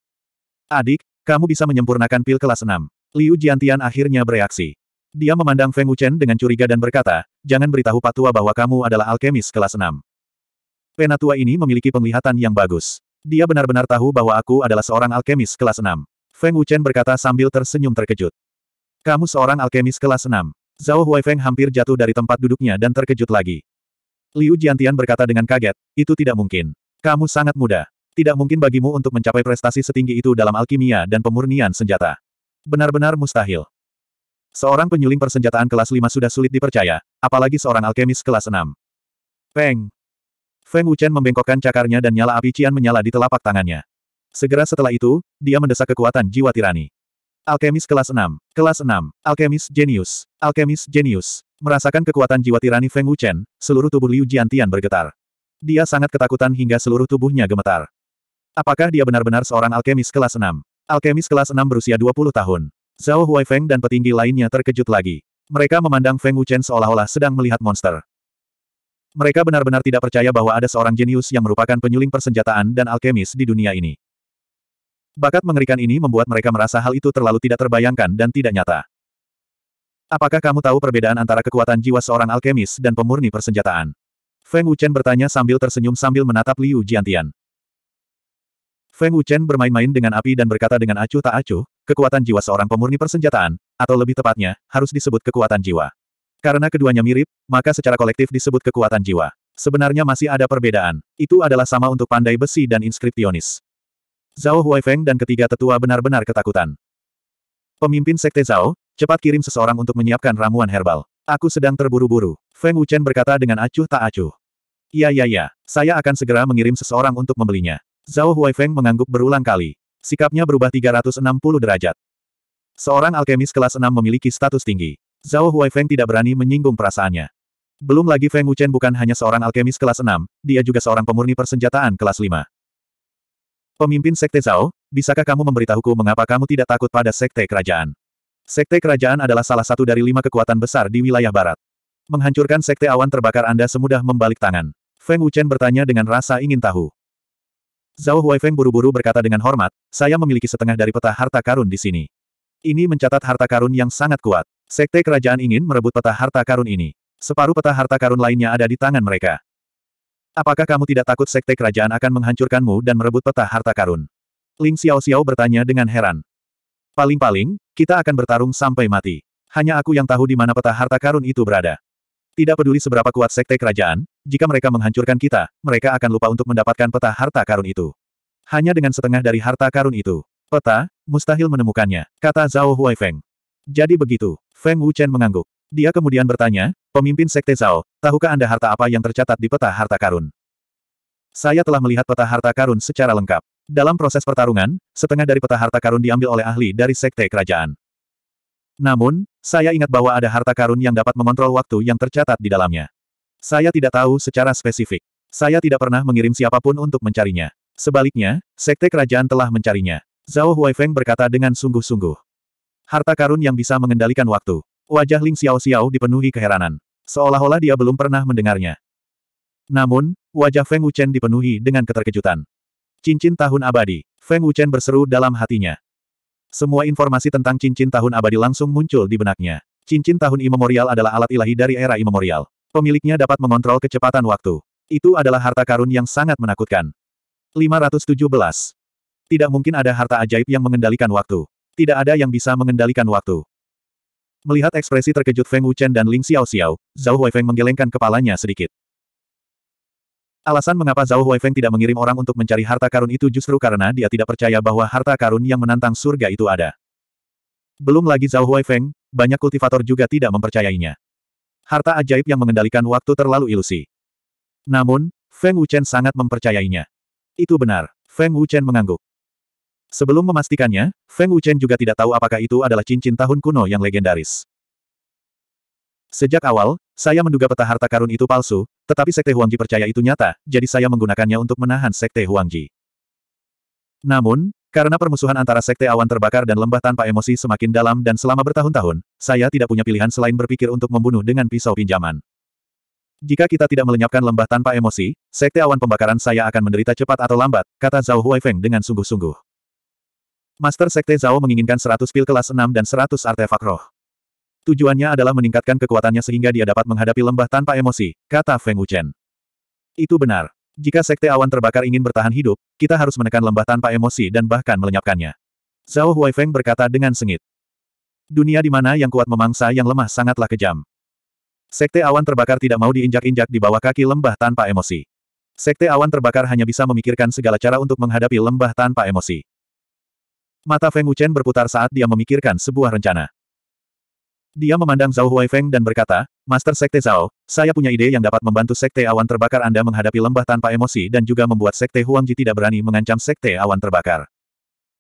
Adik, kamu bisa menyempurnakan pil kelas 6. Liu Jiantian akhirnya bereaksi. Dia memandang Feng Wuchen dengan curiga dan berkata, jangan beritahu Patua bahwa kamu adalah alkemis kelas 6. Penatua ini memiliki penglihatan yang bagus. Dia benar-benar tahu bahwa aku adalah seorang alkemis kelas 6. Feng Wuchen berkata sambil tersenyum terkejut. Kamu seorang alkemis kelas 6. Zhao Huifeng hampir jatuh dari tempat duduknya dan terkejut lagi. Liu Jiantian berkata dengan kaget, itu tidak mungkin. Kamu sangat muda. Tidak mungkin bagimu untuk mencapai prestasi setinggi itu dalam alkimia dan pemurnian senjata. Benar-benar mustahil. Seorang penyuling persenjataan kelas 5 sudah sulit dipercaya, apalagi seorang alkemis kelas 6. Peng. Feng Wuchen membengkokkan cakarnya dan nyala api cian menyala di telapak tangannya. Segera setelah itu, dia mendesak kekuatan jiwa tirani. Alkemis kelas 6. Kelas 6. Alkemis Genius. Alkemis Genius. Merasakan kekuatan jiwa tirani Feng Wuchen, seluruh tubuh Liu Jiantian bergetar. Dia sangat ketakutan hingga seluruh tubuhnya gemetar. Apakah dia benar-benar seorang alkemis kelas 6? Alkemis kelas 6 berusia 20 tahun. Zhao Huaifeng dan petinggi lainnya terkejut lagi. Mereka memandang Feng Wuchen seolah-olah sedang melihat monster. Mereka benar-benar tidak percaya bahwa ada seorang jenius yang merupakan penyuling persenjataan dan alkemis di dunia ini. Bakat mengerikan ini membuat mereka merasa hal itu terlalu tidak terbayangkan dan tidak nyata. Apakah kamu tahu perbedaan antara kekuatan jiwa seorang alkemis dan pemurni persenjataan? Feng Wuchen bertanya sambil tersenyum sambil menatap Liu Jiantian. Feng Wuchen bermain-main dengan api dan berkata dengan acuh tak acuh, kekuatan jiwa seorang pemurni persenjataan, atau lebih tepatnya, harus disebut kekuatan jiwa. Karena keduanya mirip, maka secara kolektif disebut kekuatan jiwa. Sebenarnya masih ada perbedaan. Itu adalah sama untuk pandai besi dan inskriptionis. Zhao Feng dan ketiga tetua benar-benar ketakutan. Pemimpin Sekte Zhao, cepat kirim seseorang untuk menyiapkan ramuan herbal. Aku sedang terburu-buru. Feng Wuchen berkata dengan acuh tak acuh. Ya, ya, ya. saya akan segera mengirim seseorang untuk membelinya. Zhao Feng mengangguk berulang kali. Sikapnya berubah 360 derajat. Seorang alkemis kelas 6 memiliki status tinggi. Zhao Feng tidak berani menyinggung perasaannya. Belum lagi Feng Wuchen bukan hanya seorang alkemis kelas 6, dia juga seorang pemurni persenjataan kelas 5. Pemimpin Sekte Zhao, bisakah kamu memberitahuku mengapa kamu tidak takut pada Sekte Kerajaan? Sekte Kerajaan adalah salah satu dari lima kekuatan besar di wilayah barat. Menghancurkan Sekte Awan terbakar Anda semudah membalik tangan. Feng Wuchen bertanya dengan rasa ingin tahu. Zhao Feng buru-buru berkata dengan hormat, saya memiliki setengah dari peta harta karun di sini. Ini mencatat harta karun yang sangat kuat. Sekte kerajaan ingin merebut peta harta karun ini. Separuh peta harta karun lainnya ada di tangan mereka. Apakah kamu tidak takut sekte kerajaan akan menghancurkanmu dan merebut peta harta karun? Ling Xiao Xiao bertanya dengan heran. Paling-paling, kita akan bertarung sampai mati. Hanya aku yang tahu di mana peta harta karun itu berada. Tidak peduli seberapa kuat sekte kerajaan, jika mereka menghancurkan kita, mereka akan lupa untuk mendapatkan peta harta karun itu. Hanya dengan setengah dari harta karun itu, peta, mustahil menemukannya, kata Zhao Huai Feng. Jadi begitu, Feng Wuchen mengangguk. Dia kemudian bertanya, pemimpin Sekte Zhao, tahukah Anda harta apa yang tercatat di peta harta karun? Saya telah melihat peta harta karun secara lengkap. Dalam proses pertarungan, setengah dari peta harta karun diambil oleh ahli dari Sekte Kerajaan. Namun, saya ingat bahwa ada harta karun yang dapat mengontrol waktu yang tercatat di dalamnya. Saya tidak tahu secara spesifik. Saya tidak pernah mengirim siapapun untuk mencarinya. Sebaliknya, Sekte Kerajaan telah mencarinya. Zhao Huaifeng berkata dengan sungguh-sungguh. Harta karun yang bisa mengendalikan waktu. Wajah Ling Xiao Xiao dipenuhi keheranan. Seolah-olah dia belum pernah mendengarnya. Namun, wajah Feng Wuchen dipenuhi dengan keterkejutan. Cincin tahun abadi. Feng Wuchen berseru dalam hatinya. Semua informasi tentang cincin tahun abadi langsung muncul di benaknya. Cincin tahun imemorial adalah alat ilahi dari era imemorial. Pemiliknya dapat mengontrol kecepatan waktu. Itu adalah harta karun yang sangat menakutkan. 517. Tidak mungkin ada harta ajaib yang mengendalikan waktu. Tidak ada yang bisa mengendalikan waktu. Melihat ekspresi terkejut Feng Wuchen dan Ling Xiao Xiao, Zhao Huifeng menggelengkan kepalanya sedikit. Alasan mengapa Zhao Huifeng tidak mengirim orang untuk mencari harta karun itu justru karena dia tidak percaya bahwa harta karun yang menantang surga itu ada. Belum lagi Zhao Huifeng, banyak kultivator juga tidak mempercayainya. Harta ajaib yang mengendalikan waktu terlalu ilusi. Namun, Feng Wuchen sangat mempercayainya. Itu benar, Feng Wuchen mengangguk. Sebelum memastikannya, Feng Wuchen juga tidak tahu apakah itu adalah cincin tahun kuno yang legendaris. Sejak awal, saya menduga peta harta karun itu palsu, tetapi Sekte Huangji percaya itu nyata, jadi saya menggunakannya untuk menahan Sekte Huangji. Namun, karena permusuhan antara Sekte Awan Terbakar dan Lembah Tanpa Emosi semakin dalam dan selama bertahun-tahun, saya tidak punya pilihan selain berpikir untuk membunuh dengan pisau pinjaman. Jika kita tidak melenyapkan lembah tanpa emosi, sekte awan pembakaran saya akan menderita cepat atau lambat, kata Zhao Huaifeng dengan sungguh-sungguh. Master Sekte Zhao menginginkan 100 pil kelas 6 dan 100 artefak roh. Tujuannya adalah meningkatkan kekuatannya sehingga dia dapat menghadapi lembah tanpa emosi, kata Feng Wuchen. Itu benar. Jika Sekte Awan Terbakar ingin bertahan hidup, kita harus menekan lembah tanpa emosi dan bahkan melenyapkannya. Zhao Huai Feng berkata dengan sengit. Dunia di mana yang kuat memangsa yang lemah sangatlah kejam. Sekte Awan Terbakar tidak mau diinjak-injak di bawah kaki lembah tanpa emosi. Sekte Awan Terbakar hanya bisa memikirkan segala cara untuk menghadapi lembah tanpa emosi. Mata Feng Wuchen berputar saat dia memikirkan sebuah rencana. Dia memandang Zhao Huaifeng dan berkata, Master Sekte Zhao, saya punya ide yang dapat membantu Sekte Awan Terbakar Anda menghadapi lembah tanpa emosi dan juga membuat Sekte Huangji tidak berani mengancam Sekte Awan Terbakar.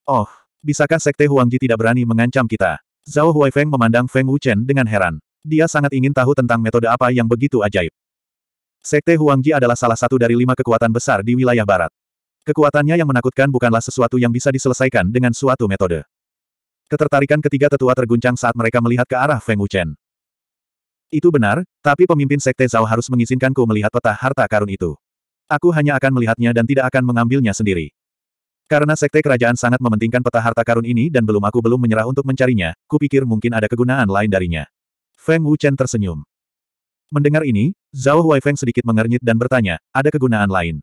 Oh, bisakah Sekte Huangji tidak berani mengancam kita? Zhao Huaifeng memandang Feng Wuchen dengan heran. Dia sangat ingin tahu tentang metode apa yang begitu ajaib. Sekte Huangji adalah salah satu dari lima kekuatan besar di wilayah barat. Kekuatannya yang menakutkan bukanlah sesuatu yang bisa diselesaikan dengan suatu metode. Ketertarikan ketiga tetua terguncang saat mereka melihat ke arah Feng Wuchen. Itu benar, tapi pemimpin Sekte Zhao harus mengizinkanku melihat peta harta karun itu. Aku hanya akan melihatnya dan tidak akan mengambilnya sendiri. Karena Sekte Kerajaan sangat mementingkan peta harta karun ini dan belum aku belum menyerah untuk mencarinya, kupikir mungkin ada kegunaan lain darinya. Feng Wuchen tersenyum. Mendengar ini, Zhao Feng sedikit mengernyit dan bertanya, ada kegunaan lain.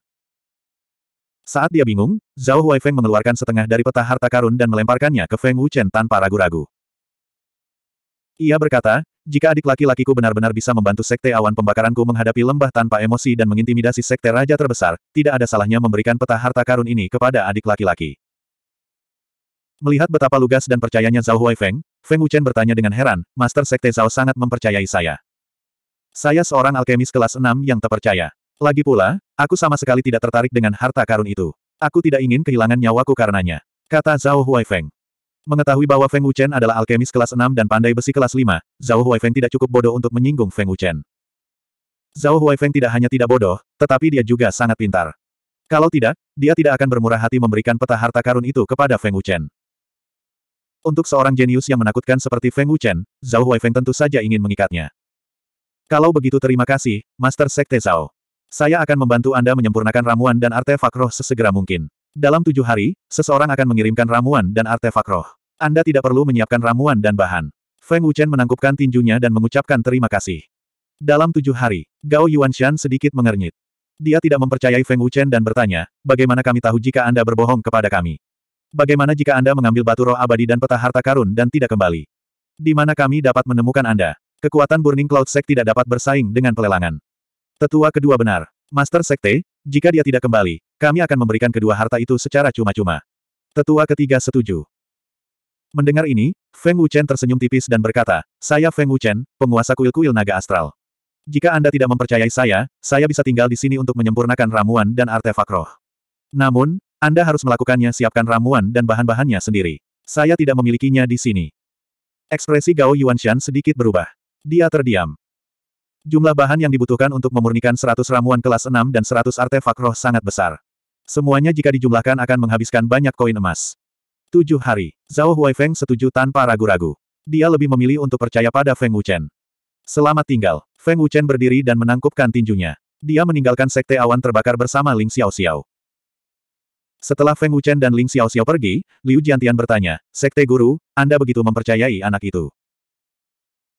Saat dia bingung, Zhao Huaifeng mengeluarkan setengah dari peta harta karun dan melemparkannya ke Feng Wuchen tanpa ragu-ragu. Ia berkata, jika adik laki-lakiku benar-benar bisa membantu sekte awan pembakaranku menghadapi lembah tanpa emosi dan mengintimidasi sekte raja terbesar, tidak ada salahnya memberikan peta harta karun ini kepada adik laki-laki. Melihat betapa lugas dan percayanya Zhao Huaifeng, Feng Wuchen bertanya dengan heran, Master Sekte Zhao sangat mempercayai saya. Saya seorang alkemis kelas 6 yang terpercaya. Lagi pula, Aku sama sekali tidak tertarik dengan harta karun itu. Aku tidak ingin kehilangan nyawaku karenanya. Kata Zhao Huai Feng. Mengetahui bahwa Feng Wuchen adalah alkemis kelas 6 dan pandai besi kelas 5, Zhao Huai Feng tidak cukup bodoh untuk menyinggung Feng Wuchen. Zhao Huai Feng tidak hanya tidak bodoh, tetapi dia juga sangat pintar. Kalau tidak, dia tidak akan bermurah hati memberikan peta harta karun itu kepada Feng Wuchen. Untuk seorang jenius yang menakutkan seperti Feng Wuchen, Zhao Huai Feng tentu saja ingin mengikatnya. Kalau begitu terima kasih, Master Sekte Zhao. Saya akan membantu Anda menyempurnakan ramuan dan artefak roh sesegera mungkin. Dalam tujuh hari, seseorang akan mengirimkan ramuan dan artefak roh. Anda tidak perlu menyiapkan ramuan dan bahan. Feng Wuchen menangkupkan tinjunya dan mengucapkan terima kasih. Dalam tujuh hari, Gao Yuanshan sedikit mengernyit. Dia tidak mempercayai Feng Wuchen dan bertanya, bagaimana kami tahu jika Anda berbohong kepada kami? Bagaimana jika Anda mengambil batu roh abadi dan peta harta karun dan tidak kembali? Di mana kami dapat menemukan Anda? Kekuatan Burning Cloud Sect tidak dapat bersaing dengan pelelangan. Tetua kedua benar. Master Sekte, jika dia tidak kembali, kami akan memberikan kedua harta itu secara cuma-cuma. Tetua ketiga setuju. Mendengar ini, Feng Wuchen tersenyum tipis dan berkata, Saya Feng Wuchen, penguasa kuil-kuil naga astral. Jika Anda tidak mempercayai saya, saya bisa tinggal di sini untuk menyempurnakan ramuan dan artefak roh. Namun, Anda harus melakukannya siapkan ramuan dan bahan-bahannya sendiri. Saya tidak memilikinya di sini. Ekspresi Gao Yuanshan sedikit berubah. Dia terdiam. Jumlah bahan yang dibutuhkan untuk memurnikan 100 ramuan kelas 6 dan 100 artefak roh sangat besar. Semuanya jika dijumlahkan akan menghabiskan banyak koin emas. Tujuh hari, Zhao Huaifeng setuju tanpa ragu-ragu. Dia lebih memilih untuk percaya pada Feng Wuchen. Selamat tinggal, Feng Wuchen berdiri dan menangkupkan tinjunya. Dia meninggalkan sekte awan terbakar bersama Ling Xiao Xiao. Setelah Feng Wuchen dan Ling Xiao Xiao pergi, Liu Jiantian bertanya, Sekte Guru, Anda begitu mempercayai anak itu.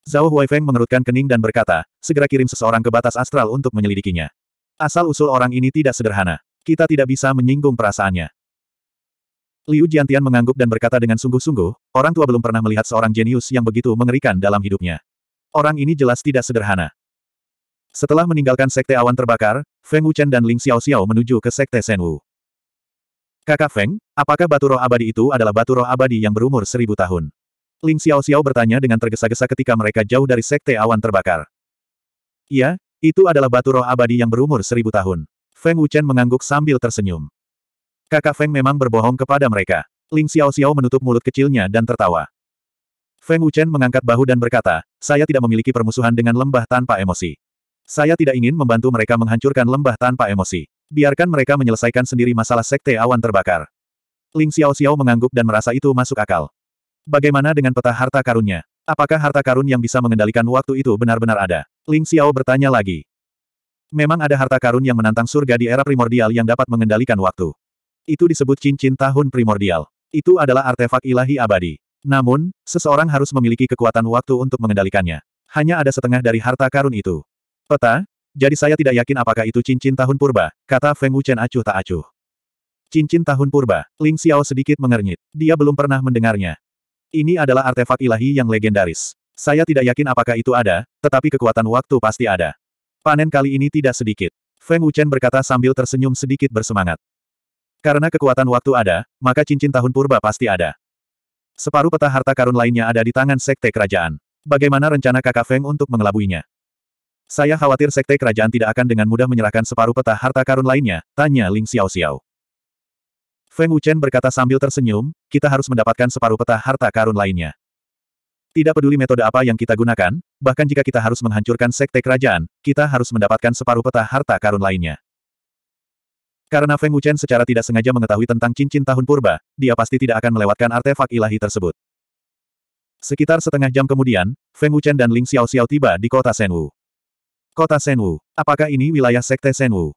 Zhao Feng mengerutkan kening dan berkata, segera kirim seseorang ke batas astral untuk menyelidikinya. Asal-usul orang ini tidak sederhana. Kita tidak bisa menyinggung perasaannya. Liu Jiantian mengangguk dan berkata dengan sungguh-sungguh, orang tua belum pernah melihat seorang jenius yang begitu mengerikan dalam hidupnya. Orang ini jelas tidak sederhana. Setelah meninggalkan sekte awan terbakar, Feng Wuchen dan Ling Xiaoxiao menuju ke sekte Senwu. Kakak Feng, apakah batu roh abadi itu adalah batu roh abadi yang berumur seribu tahun? Ling Xiao Xiao bertanya dengan tergesa-gesa ketika mereka jauh dari sekte awan terbakar. Ya, itu adalah batu roh abadi yang berumur seribu tahun. Feng Wuchen mengangguk sambil tersenyum. Kakak Feng memang berbohong kepada mereka. Ling Xiao Xiao menutup mulut kecilnya dan tertawa. Feng Wuchen mengangkat bahu dan berkata, saya tidak memiliki permusuhan dengan lembah tanpa emosi. Saya tidak ingin membantu mereka menghancurkan lembah tanpa emosi. Biarkan mereka menyelesaikan sendiri masalah sekte awan terbakar. Ling Xiao Xiao mengangguk dan merasa itu masuk akal. Bagaimana dengan peta harta karunnya? Apakah harta karun yang bisa mengendalikan waktu itu benar-benar ada? Ling Xiao bertanya lagi. Memang ada harta karun yang menantang surga di era primordial yang dapat mengendalikan waktu. Itu disebut cincin tahun primordial. Itu adalah artefak ilahi abadi. Namun, seseorang harus memiliki kekuatan waktu untuk mengendalikannya. Hanya ada setengah dari harta karun itu. Peta, jadi saya tidak yakin apakah itu cincin tahun purba, kata Feng Wuchen acuh tak acuh. Cincin tahun purba, Ling Xiao sedikit mengernyit. Dia belum pernah mendengarnya. Ini adalah artefak ilahi yang legendaris. Saya tidak yakin apakah itu ada, tetapi kekuatan waktu pasti ada. Panen kali ini tidak sedikit. Feng Wuchen berkata sambil tersenyum sedikit bersemangat. Karena kekuatan waktu ada, maka cincin tahun purba pasti ada. Separuh peta harta karun lainnya ada di tangan sekte kerajaan. Bagaimana rencana kakak Feng untuk mengelabuinya? Saya khawatir sekte kerajaan tidak akan dengan mudah menyerahkan separuh peta harta karun lainnya, tanya Ling Xiao Xiao. Feng Wuchen berkata sambil tersenyum, kita harus mendapatkan separuh peta harta karun lainnya. Tidak peduli metode apa yang kita gunakan, bahkan jika kita harus menghancurkan sekte kerajaan, kita harus mendapatkan separuh peta harta karun lainnya. Karena Feng Wuchen secara tidak sengaja mengetahui tentang cincin tahun purba, dia pasti tidak akan melewatkan artefak ilahi tersebut. Sekitar setengah jam kemudian, Feng Wuchen dan Ling Xiao Xiao tiba di kota Senwu. Kota Senwu, apakah ini wilayah sekte Senwu?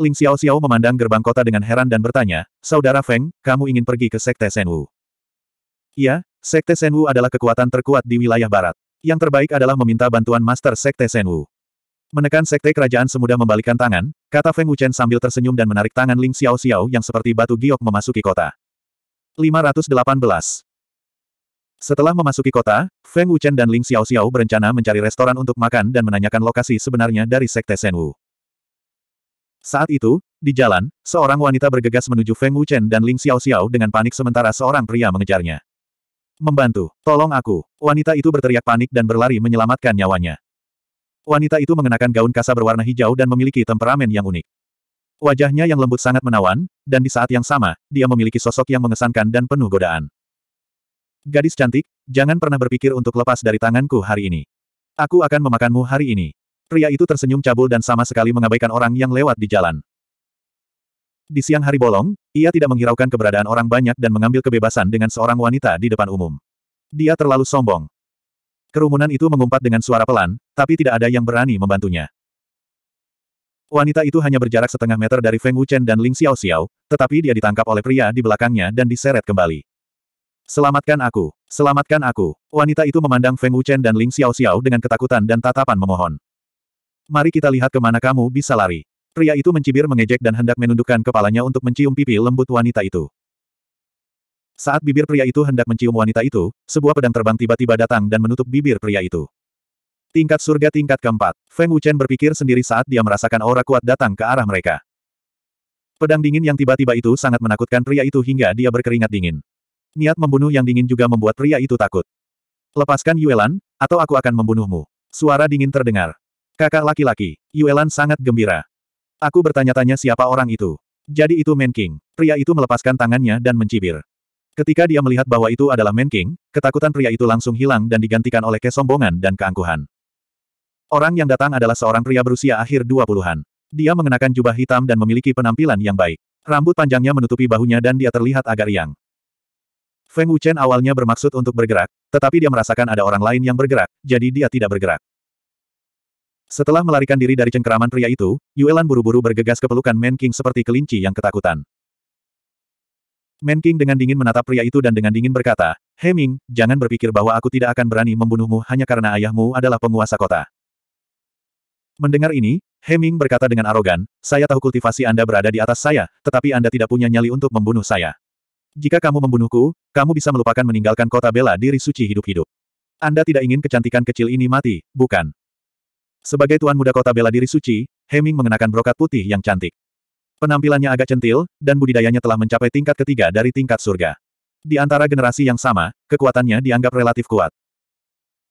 Ling Xiao Xiao memandang gerbang kota dengan heran dan bertanya, Saudara Feng, kamu ingin pergi ke Sekte Senwu? Ya, Sekte Senwu adalah kekuatan terkuat di wilayah barat. Yang terbaik adalah meminta bantuan Master Sekte Senwu. Menekan Sekte Kerajaan Semudah membalikan tangan, kata Feng Wuchen sambil tersenyum dan menarik tangan Ling Xiao Xiao yang seperti batu giok memasuki kota. 518 setelah memasuki kota, Feng Wuchen dan Ling Xiao Xiao berencana mencari restoran untuk makan dan menanyakan lokasi sebenarnya dari Sekte Senwu. Saat itu, di jalan, seorang wanita bergegas menuju Feng Wuchen dan Ling Xiao Xiao dengan panik sementara seorang pria mengejarnya. Membantu, tolong aku. Wanita itu berteriak panik dan berlari menyelamatkan nyawanya. Wanita itu mengenakan gaun kasa berwarna hijau dan memiliki temperamen yang unik. Wajahnya yang lembut sangat menawan, dan di saat yang sama, dia memiliki sosok yang mengesankan dan penuh godaan. Gadis cantik, jangan pernah berpikir untuk lepas dari tanganku hari ini. Aku akan memakanmu hari ini. Pria itu tersenyum cabul dan sama sekali mengabaikan orang yang lewat di jalan. Di siang hari bolong, ia tidak menghiraukan keberadaan orang banyak dan mengambil kebebasan dengan seorang wanita di depan umum. Dia terlalu sombong. Kerumunan itu mengumpat dengan suara pelan, tapi tidak ada yang berani membantunya. Wanita itu hanya berjarak setengah meter dari Feng Wuchen dan Ling Xiao Xiao, tetapi dia ditangkap oleh pria di belakangnya dan diseret kembali. Selamatkan aku! Selamatkan aku! Wanita itu memandang Feng Wuchen dan Ling Xiao Xiao dengan ketakutan dan tatapan memohon. Mari kita lihat kemana kamu bisa lari. Pria itu mencibir mengejek dan hendak menundukkan kepalanya untuk mencium pipi lembut wanita itu. Saat bibir pria itu hendak mencium wanita itu, sebuah pedang terbang tiba-tiba datang dan menutup bibir pria itu. Tingkat surga tingkat keempat, Feng Wuchen berpikir sendiri saat dia merasakan aura kuat datang ke arah mereka. Pedang dingin yang tiba-tiba itu sangat menakutkan pria itu hingga dia berkeringat dingin. Niat membunuh yang dingin juga membuat pria itu takut. Lepaskan Yuelan, atau aku akan membunuhmu. Suara dingin terdengar. Kakak laki-laki, Yuelan sangat gembira. Aku bertanya-tanya siapa orang itu. Jadi itu Menking. King. Pria itu melepaskan tangannya dan mencibir. Ketika dia melihat bahwa itu adalah Menking, King, ketakutan pria itu langsung hilang dan digantikan oleh kesombongan dan keangkuhan. Orang yang datang adalah seorang pria berusia akhir 20-an. Dia mengenakan jubah hitam dan memiliki penampilan yang baik. Rambut panjangnya menutupi bahunya dan dia terlihat agak riang. Feng Wuchen awalnya bermaksud untuk bergerak, tetapi dia merasakan ada orang lain yang bergerak, jadi dia tidak bergerak. Setelah melarikan diri dari cengkeraman pria itu, Yuelan buru-buru bergegas ke pelukan Menking King seperti kelinci yang ketakutan. Menking King dengan dingin menatap pria itu dan dengan dingin berkata, Heming, jangan berpikir bahwa aku tidak akan berani membunuhmu hanya karena ayahmu adalah penguasa kota. Mendengar ini, Heming berkata dengan arogan, saya tahu kultivasi Anda berada di atas saya, tetapi Anda tidak punya nyali untuk membunuh saya. Jika kamu membunuhku, kamu bisa melupakan meninggalkan kota bela diri suci hidup-hidup. Anda tidak ingin kecantikan kecil ini mati, bukan? Sebagai tuan muda kota bela diri suci, Heming mengenakan brokat putih yang cantik. Penampilannya agak centil, dan budidayanya telah mencapai tingkat ketiga dari tingkat surga. Di antara generasi yang sama, kekuatannya dianggap relatif kuat.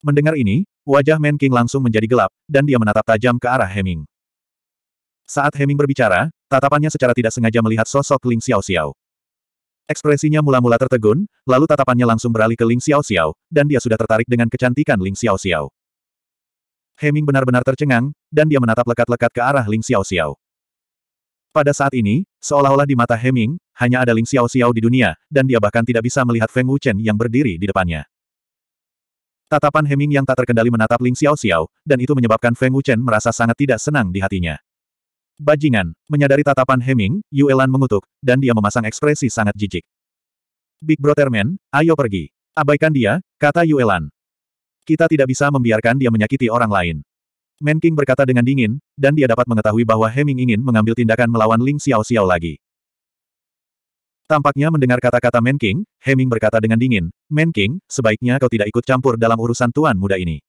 Mendengar ini, wajah Men King langsung menjadi gelap, dan dia menatap tajam ke arah Heming. Saat Heming berbicara, tatapannya secara tidak sengaja melihat sosok Ling Xiao Xiao. Ekspresinya mula-mula tertegun, lalu tatapannya langsung beralih ke Ling Xiao Xiao, dan dia sudah tertarik dengan kecantikan Ling Xiao Xiao. Heming benar-benar tercengang, dan dia menatap lekat-lekat ke arah Ling Xiao Xiao. Pada saat ini, seolah-olah di mata Heming, hanya ada Ling Xiao Xiao di dunia, dan dia bahkan tidak bisa melihat Feng Wuchen yang berdiri di depannya. Tatapan Heming yang tak terkendali menatap Ling Xiao Xiao, dan itu menyebabkan Feng Wuchen merasa sangat tidak senang di hatinya. Bajingan, menyadari tatapan Heming, Yuelan mengutuk, dan dia memasang ekspresi sangat jijik. Big Brother Man, ayo pergi. Abaikan dia, kata Yuelan. Kita tidak bisa membiarkan dia menyakiti orang lain. Menking berkata dengan dingin, dan dia dapat mengetahui bahwa Heming ingin mengambil tindakan melawan Ling Xiao Xiao lagi. Tampaknya mendengar kata-kata Menking, Heming berkata dengan dingin, Menking, sebaiknya kau tidak ikut campur dalam urusan tuan muda ini.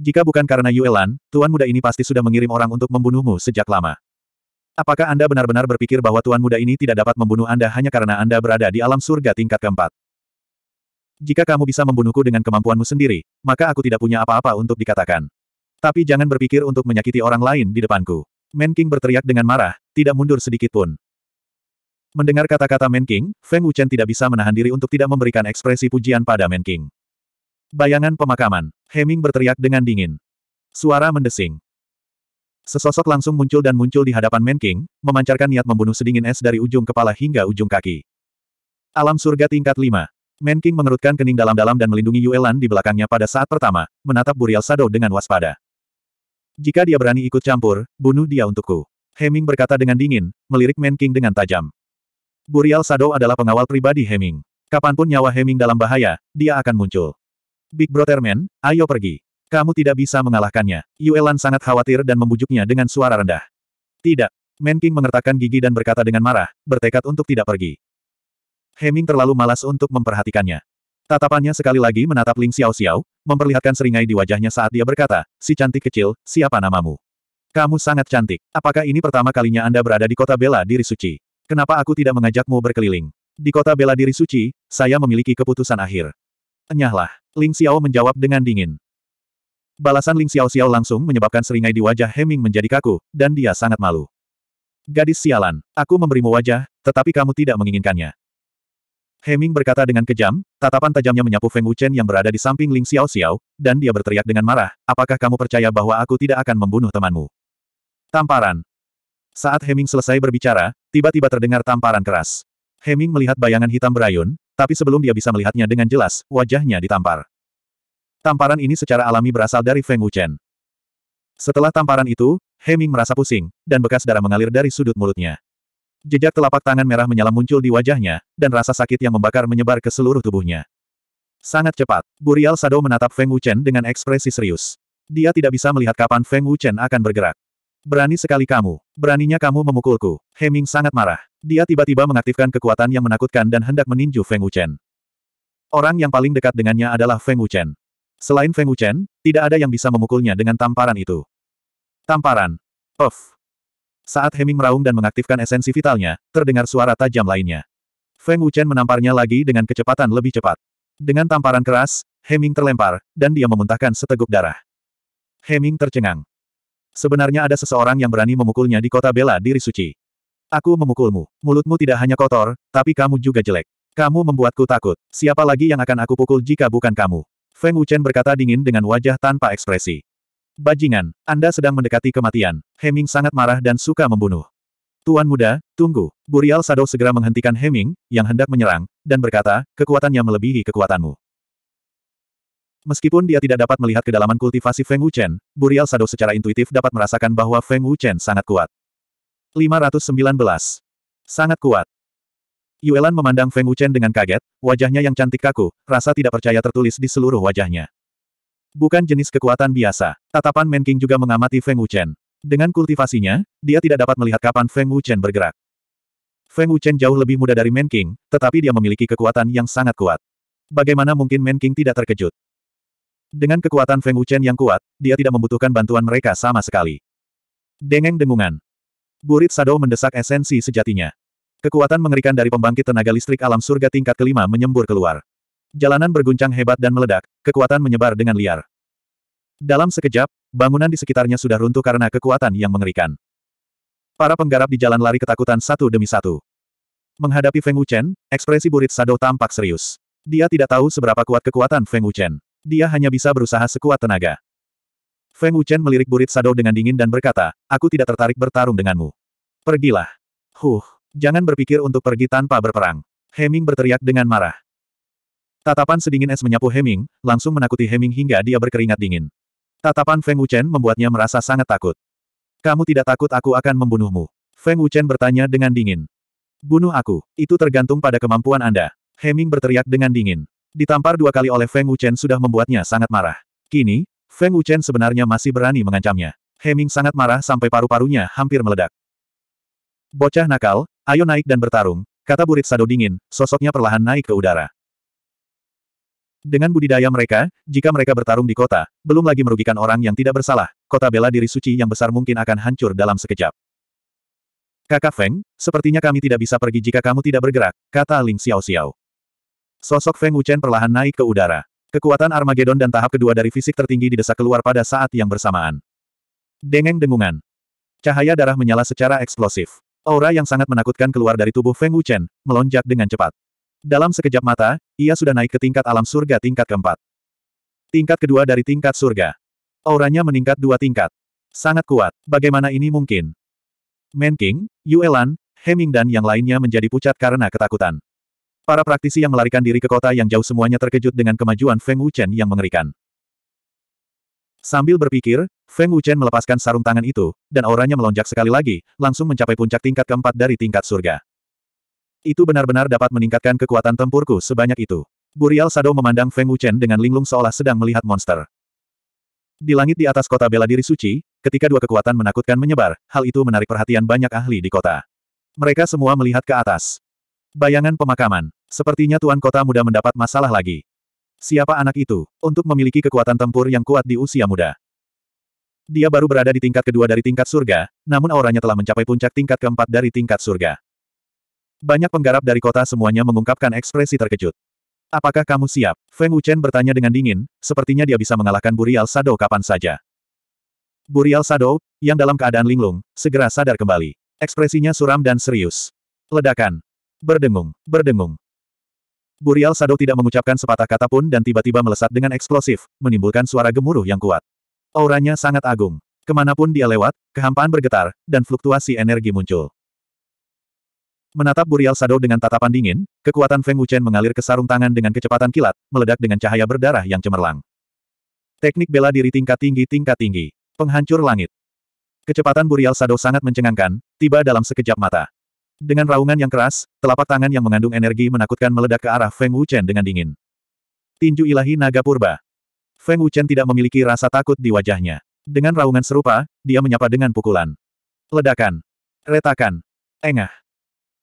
Jika bukan karena Yuelan, tuan muda ini pasti sudah mengirim orang untuk membunuhmu sejak lama. Apakah Anda benar-benar berpikir bahwa tuan muda ini tidak dapat membunuh Anda hanya karena Anda berada di alam surga tingkat keempat? Jika kamu bisa membunuhku dengan kemampuanmu sendiri, maka aku tidak punya apa-apa untuk dikatakan. Tapi jangan berpikir untuk menyakiti orang lain di depanku. Man berteriak dengan marah, tidak mundur sedikit pun. Mendengar kata-kata Man King, Feng Wuchen tidak bisa menahan diri untuk tidak memberikan ekspresi pujian pada Man Bayangan pemakaman, Heming berteriak dengan dingin. Suara mendesing. Sesosok langsung muncul dan muncul di hadapan Man memancarkan niat membunuh sedingin es dari ujung kepala hingga ujung kaki. Alam surga tingkat 5. Menking mengerutkan kening dalam-dalam dan melindungi Yuelan di belakangnya pada saat pertama, menatap Burial Shadow dengan waspada. Jika dia berani ikut campur, bunuh dia untukku. Heming berkata dengan dingin, melirik Menking dengan tajam. Burial Shadow adalah pengawal pribadi Heming. Kapanpun nyawa Heming dalam bahaya, dia akan muncul. Big Brother Man, ayo pergi. Kamu tidak bisa mengalahkannya. Yuelan sangat khawatir dan membujuknya dengan suara rendah. Tidak. Menking mengertakkan gigi dan berkata dengan marah, bertekad untuk tidak pergi. Heming terlalu malas untuk memperhatikannya. Tatapannya sekali lagi menatap Ling Xiao Xiao, memperlihatkan seringai di wajahnya saat dia berkata, si cantik kecil, siapa namamu? Kamu sangat cantik. Apakah ini pertama kalinya Anda berada di kota bela diri suci? Kenapa aku tidak mengajakmu berkeliling? Di kota bela diri suci, saya memiliki keputusan akhir. Enyahlah. Ling Xiao menjawab dengan dingin. Balasan Ling Xiao Xiao langsung menyebabkan seringai di wajah Heming menjadi kaku, dan dia sangat malu. Gadis sialan, aku memberimu wajah, tetapi kamu tidak menginginkannya. Heming berkata dengan kejam, tatapan tajamnya menyapu Feng Wuchen yang berada di samping Ling Xiao Xiao, dan dia berteriak dengan marah, apakah kamu percaya bahwa aku tidak akan membunuh temanmu? Tamparan. Saat Heming selesai berbicara, tiba-tiba terdengar tamparan keras. Heming melihat bayangan hitam berayun, tapi sebelum dia bisa melihatnya dengan jelas, wajahnya ditampar. Tamparan ini secara alami berasal dari Feng Wuchen. Setelah tamparan itu, Heming merasa pusing, dan bekas darah mengalir dari sudut mulutnya. Jejak telapak tangan merah menyala muncul di wajahnya, dan rasa sakit yang membakar menyebar ke seluruh tubuhnya. Sangat cepat, Burial Sado menatap Feng Wuchen dengan ekspresi serius. Dia tidak bisa melihat kapan Feng Wuchen akan bergerak. Berani sekali kamu. Beraninya kamu memukulku. Heming sangat marah. Dia tiba-tiba mengaktifkan kekuatan yang menakutkan dan hendak meninju Feng Wuchen. Orang yang paling dekat dengannya adalah Feng Wuchen. Selain Feng Wuchen, tidak ada yang bisa memukulnya dengan tamparan itu. Tamparan. Puff. Saat Heming meraung dan mengaktifkan esensi vitalnya, terdengar suara tajam lainnya. Feng Wuchen menamparnya lagi dengan kecepatan lebih cepat. Dengan tamparan keras, Heming terlempar, dan dia memuntahkan seteguk darah. Heming tercengang. Sebenarnya ada seseorang yang berani memukulnya di kota bela diri suci. Aku memukulmu. Mulutmu tidak hanya kotor, tapi kamu juga jelek. Kamu membuatku takut. Siapa lagi yang akan aku pukul jika bukan kamu? Feng Wuchen berkata dingin dengan wajah tanpa ekspresi. Bajingan, Anda sedang mendekati kematian. Heming sangat marah dan suka membunuh. Tuan muda, tunggu. Burial Sado segera menghentikan Heming, yang hendak menyerang, dan berkata, kekuatannya melebihi kekuatanmu. Meskipun dia tidak dapat melihat kedalaman kultivasi Feng Wuchen, Burial Sado secara intuitif dapat merasakan bahwa Feng Wuchen sangat kuat. 519. Sangat kuat. Yuelan memandang Feng Wuchen dengan kaget, wajahnya yang cantik kaku, rasa tidak percaya tertulis di seluruh wajahnya. Bukan jenis kekuatan biasa. Tatapan Menking juga mengamati Feng Wuchen. Dengan kultivasinya, dia tidak dapat melihat kapan Feng Wuchen bergerak. Feng Wuchen jauh lebih muda dari Menking, tetapi dia memiliki kekuatan yang sangat kuat. Bagaimana mungkin Menking tidak terkejut? Dengan kekuatan Feng Wuchen yang kuat, dia tidak membutuhkan bantuan mereka sama sekali. Dengeng dengungan. Burit Sado mendesak esensi sejatinya. Kekuatan mengerikan dari pembangkit tenaga listrik alam surga tingkat kelima menyembur keluar. Jalanan berguncang hebat dan meledak, kekuatan menyebar dengan liar. Dalam sekejap, bangunan di sekitarnya sudah runtuh karena kekuatan yang mengerikan. Para penggarap di jalan lari ketakutan satu demi satu. Menghadapi Feng Wuchen, ekspresi burit Sado tampak serius. Dia tidak tahu seberapa kuat kekuatan Feng Wuchen. Dia hanya bisa berusaha sekuat tenaga. Feng Wuchen melirik burit Sado dengan dingin dan berkata, aku tidak tertarik bertarung denganmu. Pergilah. Huh, jangan berpikir untuk pergi tanpa berperang. Heming berteriak dengan marah. Tatapan sedingin es menyapu Heming, langsung menakuti Heming hingga dia berkeringat dingin. Tatapan Feng Wuchen membuatnya merasa sangat takut. Kamu tidak takut aku akan membunuhmu? Feng Wuchen bertanya dengan dingin. Bunuh aku, itu tergantung pada kemampuan Anda. Heming berteriak dengan dingin. Ditampar dua kali oleh Feng Wuchen sudah membuatnya sangat marah. Kini, Feng Wuchen sebenarnya masih berani mengancamnya. Heming sangat marah sampai paru-parunya hampir meledak. Bocah nakal, ayo naik dan bertarung, kata burit Sado dingin, sosoknya perlahan naik ke udara. Dengan budidaya mereka, jika mereka bertarung di kota, belum lagi merugikan orang yang tidak bersalah, kota bela diri suci yang besar mungkin akan hancur dalam sekejap. Kakak Feng, sepertinya kami tidak bisa pergi jika kamu tidak bergerak, kata Ling Xiao Xiao. Sosok Feng Wuchen perlahan naik ke udara. Kekuatan Armageddon dan tahap kedua dari fisik tertinggi didesak keluar pada saat yang bersamaan. Dengeng dengungan. Cahaya darah menyala secara eksplosif. Aura yang sangat menakutkan keluar dari tubuh Feng Wuchen, melonjak dengan cepat. Dalam sekejap mata, ia sudah naik ke tingkat alam surga tingkat keempat. Tingkat kedua dari tingkat surga. Auranya meningkat dua tingkat. Sangat kuat. Bagaimana ini mungkin? Menking, Yuelan, Heming dan yang lainnya menjadi pucat karena ketakutan. Para praktisi yang melarikan diri ke kota yang jauh semuanya terkejut dengan kemajuan Feng Wuchen yang mengerikan. Sambil berpikir, Feng Wuchen melepaskan sarung tangan itu, dan auranya melonjak sekali lagi, langsung mencapai puncak tingkat keempat dari tingkat surga. Itu benar-benar dapat meningkatkan kekuatan tempurku sebanyak itu. Burial Sado memandang Feng Wuchen dengan linglung seolah sedang melihat monster. Di langit di atas kota bela diri suci, ketika dua kekuatan menakutkan menyebar, hal itu menarik perhatian banyak ahli di kota. Mereka semua melihat ke atas. Bayangan pemakaman. Sepertinya tuan kota muda mendapat masalah lagi. Siapa anak itu, untuk memiliki kekuatan tempur yang kuat di usia muda? Dia baru berada di tingkat kedua dari tingkat surga, namun auranya telah mencapai puncak tingkat keempat dari tingkat surga. Banyak penggarap dari kota semuanya mengungkapkan ekspresi terkejut. Apakah kamu siap? Feng Wuchen bertanya dengan dingin, sepertinya dia bisa mengalahkan Burial Sado kapan saja. Burial Sado, yang dalam keadaan linglung, segera sadar kembali. Ekspresinya suram dan serius. Ledakan. Berdengung, berdengung. Burial Sado tidak mengucapkan sepatah kata pun dan tiba-tiba melesat dengan eksplosif, menimbulkan suara gemuruh yang kuat. Auranya sangat agung. Kemanapun dia lewat, kehampaan bergetar, dan fluktuasi energi muncul. Menatap Burial Shadow dengan tatapan dingin, kekuatan Feng Wuchen mengalir ke sarung tangan dengan kecepatan kilat, meledak dengan cahaya berdarah yang cemerlang. Teknik bela diri tingkat tinggi tingkat tinggi. Penghancur langit. Kecepatan Burial Shadow sangat mencengangkan, tiba dalam sekejap mata. Dengan raungan yang keras, telapak tangan yang mengandung energi menakutkan meledak ke arah Feng Wuchen dengan dingin. Tinju ilahi naga purba. Feng Wuchen tidak memiliki rasa takut di wajahnya. Dengan raungan serupa, dia menyapa dengan pukulan. Ledakan. Retakan. Engah.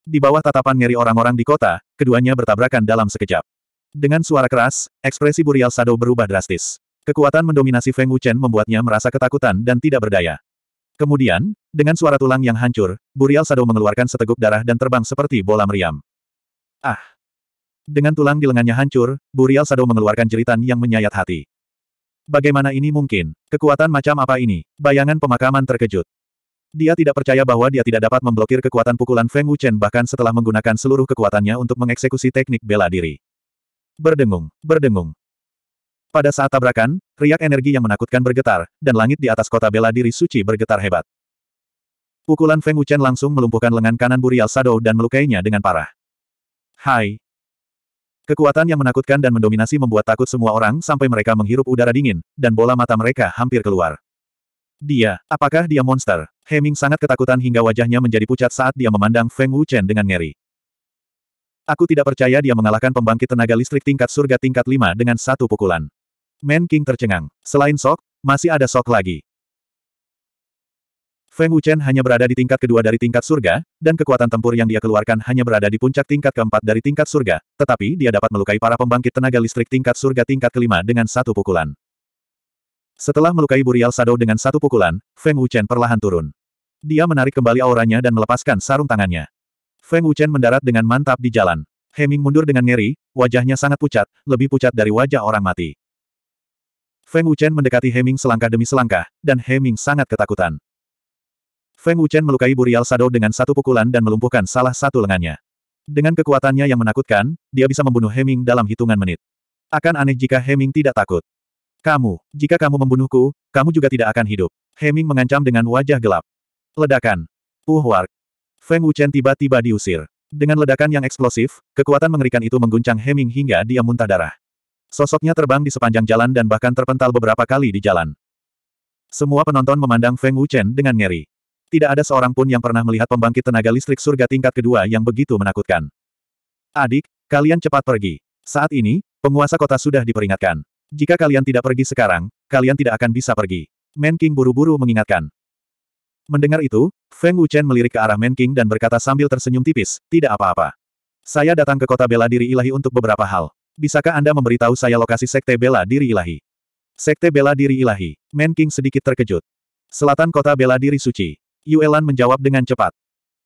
Di bawah tatapan ngeri orang-orang di kota, keduanya bertabrakan dalam sekejap. Dengan suara keras, ekspresi Burial Sado berubah drastis. Kekuatan mendominasi Feng Wuchen membuatnya merasa ketakutan dan tidak berdaya. Kemudian, dengan suara tulang yang hancur, Burial Sado mengeluarkan seteguk darah dan terbang seperti bola meriam. Ah! Dengan tulang di lengannya hancur, Burial Sado mengeluarkan jeritan yang menyayat hati. Bagaimana ini mungkin? Kekuatan macam apa ini? Bayangan pemakaman terkejut. Dia tidak percaya bahwa dia tidak dapat memblokir kekuatan pukulan Feng Wuchen bahkan setelah menggunakan seluruh kekuatannya untuk mengeksekusi teknik bela diri. Berdengung, berdengung. Pada saat tabrakan, riak energi yang menakutkan bergetar, dan langit di atas kota bela diri suci bergetar hebat. Pukulan Feng Wuchen langsung melumpuhkan lengan kanan Burial Shadow dan melukainya dengan parah. Hai. Kekuatan yang menakutkan dan mendominasi membuat takut semua orang sampai mereka menghirup udara dingin, dan bola mata mereka hampir keluar. Dia, apakah dia monster? Heming sangat ketakutan hingga wajahnya menjadi pucat saat dia memandang Feng Wuchen dengan ngeri. Aku tidak percaya dia mengalahkan pembangkit tenaga listrik tingkat surga tingkat 5 dengan satu pukulan. Men King tercengang. Selain sok, masih ada sok lagi. Feng Wuchen hanya berada di tingkat kedua dari tingkat surga, dan kekuatan tempur yang dia keluarkan hanya berada di puncak tingkat keempat dari tingkat surga, tetapi dia dapat melukai para pembangkit tenaga listrik tingkat surga tingkat kelima dengan satu pukulan. Setelah melukai Burial Shadow dengan satu pukulan, Feng Wuchen perlahan turun. Dia menarik kembali auranya dan melepaskan sarung tangannya. Feng Wuchen mendarat dengan mantap di jalan. Heming mundur dengan ngeri, wajahnya sangat pucat, lebih pucat dari wajah orang mati. Feng Wuchen mendekati Heming selangkah demi selangkah, dan Heming sangat ketakutan. Feng Wuchen melukai Burial Shadow dengan satu pukulan dan melumpuhkan salah satu lengannya. Dengan kekuatannya yang menakutkan, dia bisa membunuh Heming dalam hitungan menit. Akan aneh jika Heming tidak takut. Kamu, jika kamu membunuhku, kamu juga tidak akan hidup. Heming mengancam dengan wajah gelap. Ledakan. Uhwark. Feng Wuchen tiba-tiba diusir. Dengan ledakan yang eksplosif, kekuatan mengerikan itu mengguncang Heming hingga dia muntah darah. Sosoknya terbang di sepanjang jalan dan bahkan terpental beberapa kali di jalan. Semua penonton memandang Feng Wuchen dengan ngeri. Tidak ada seorang pun yang pernah melihat pembangkit tenaga listrik surga tingkat kedua yang begitu menakutkan. Adik, kalian cepat pergi. Saat ini, penguasa kota sudah diperingatkan. Jika kalian tidak pergi sekarang, kalian tidak akan bisa pergi. Men King buru-buru mengingatkan. Mendengar itu, Feng Wuchen melirik ke arah Men King dan berkata sambil tersenyum tipis, tidak apa-apa. Saya datang ke kota bela diri ilahi untuk beberapa hal. Bisakah Anda memberitahu saya lokasi sekte bela diri ilahi? Sekte bela diri ilahi. Men King sedikit terkejut. Selatan kota bela diri suci. Yuelan menjawab dengan cepat.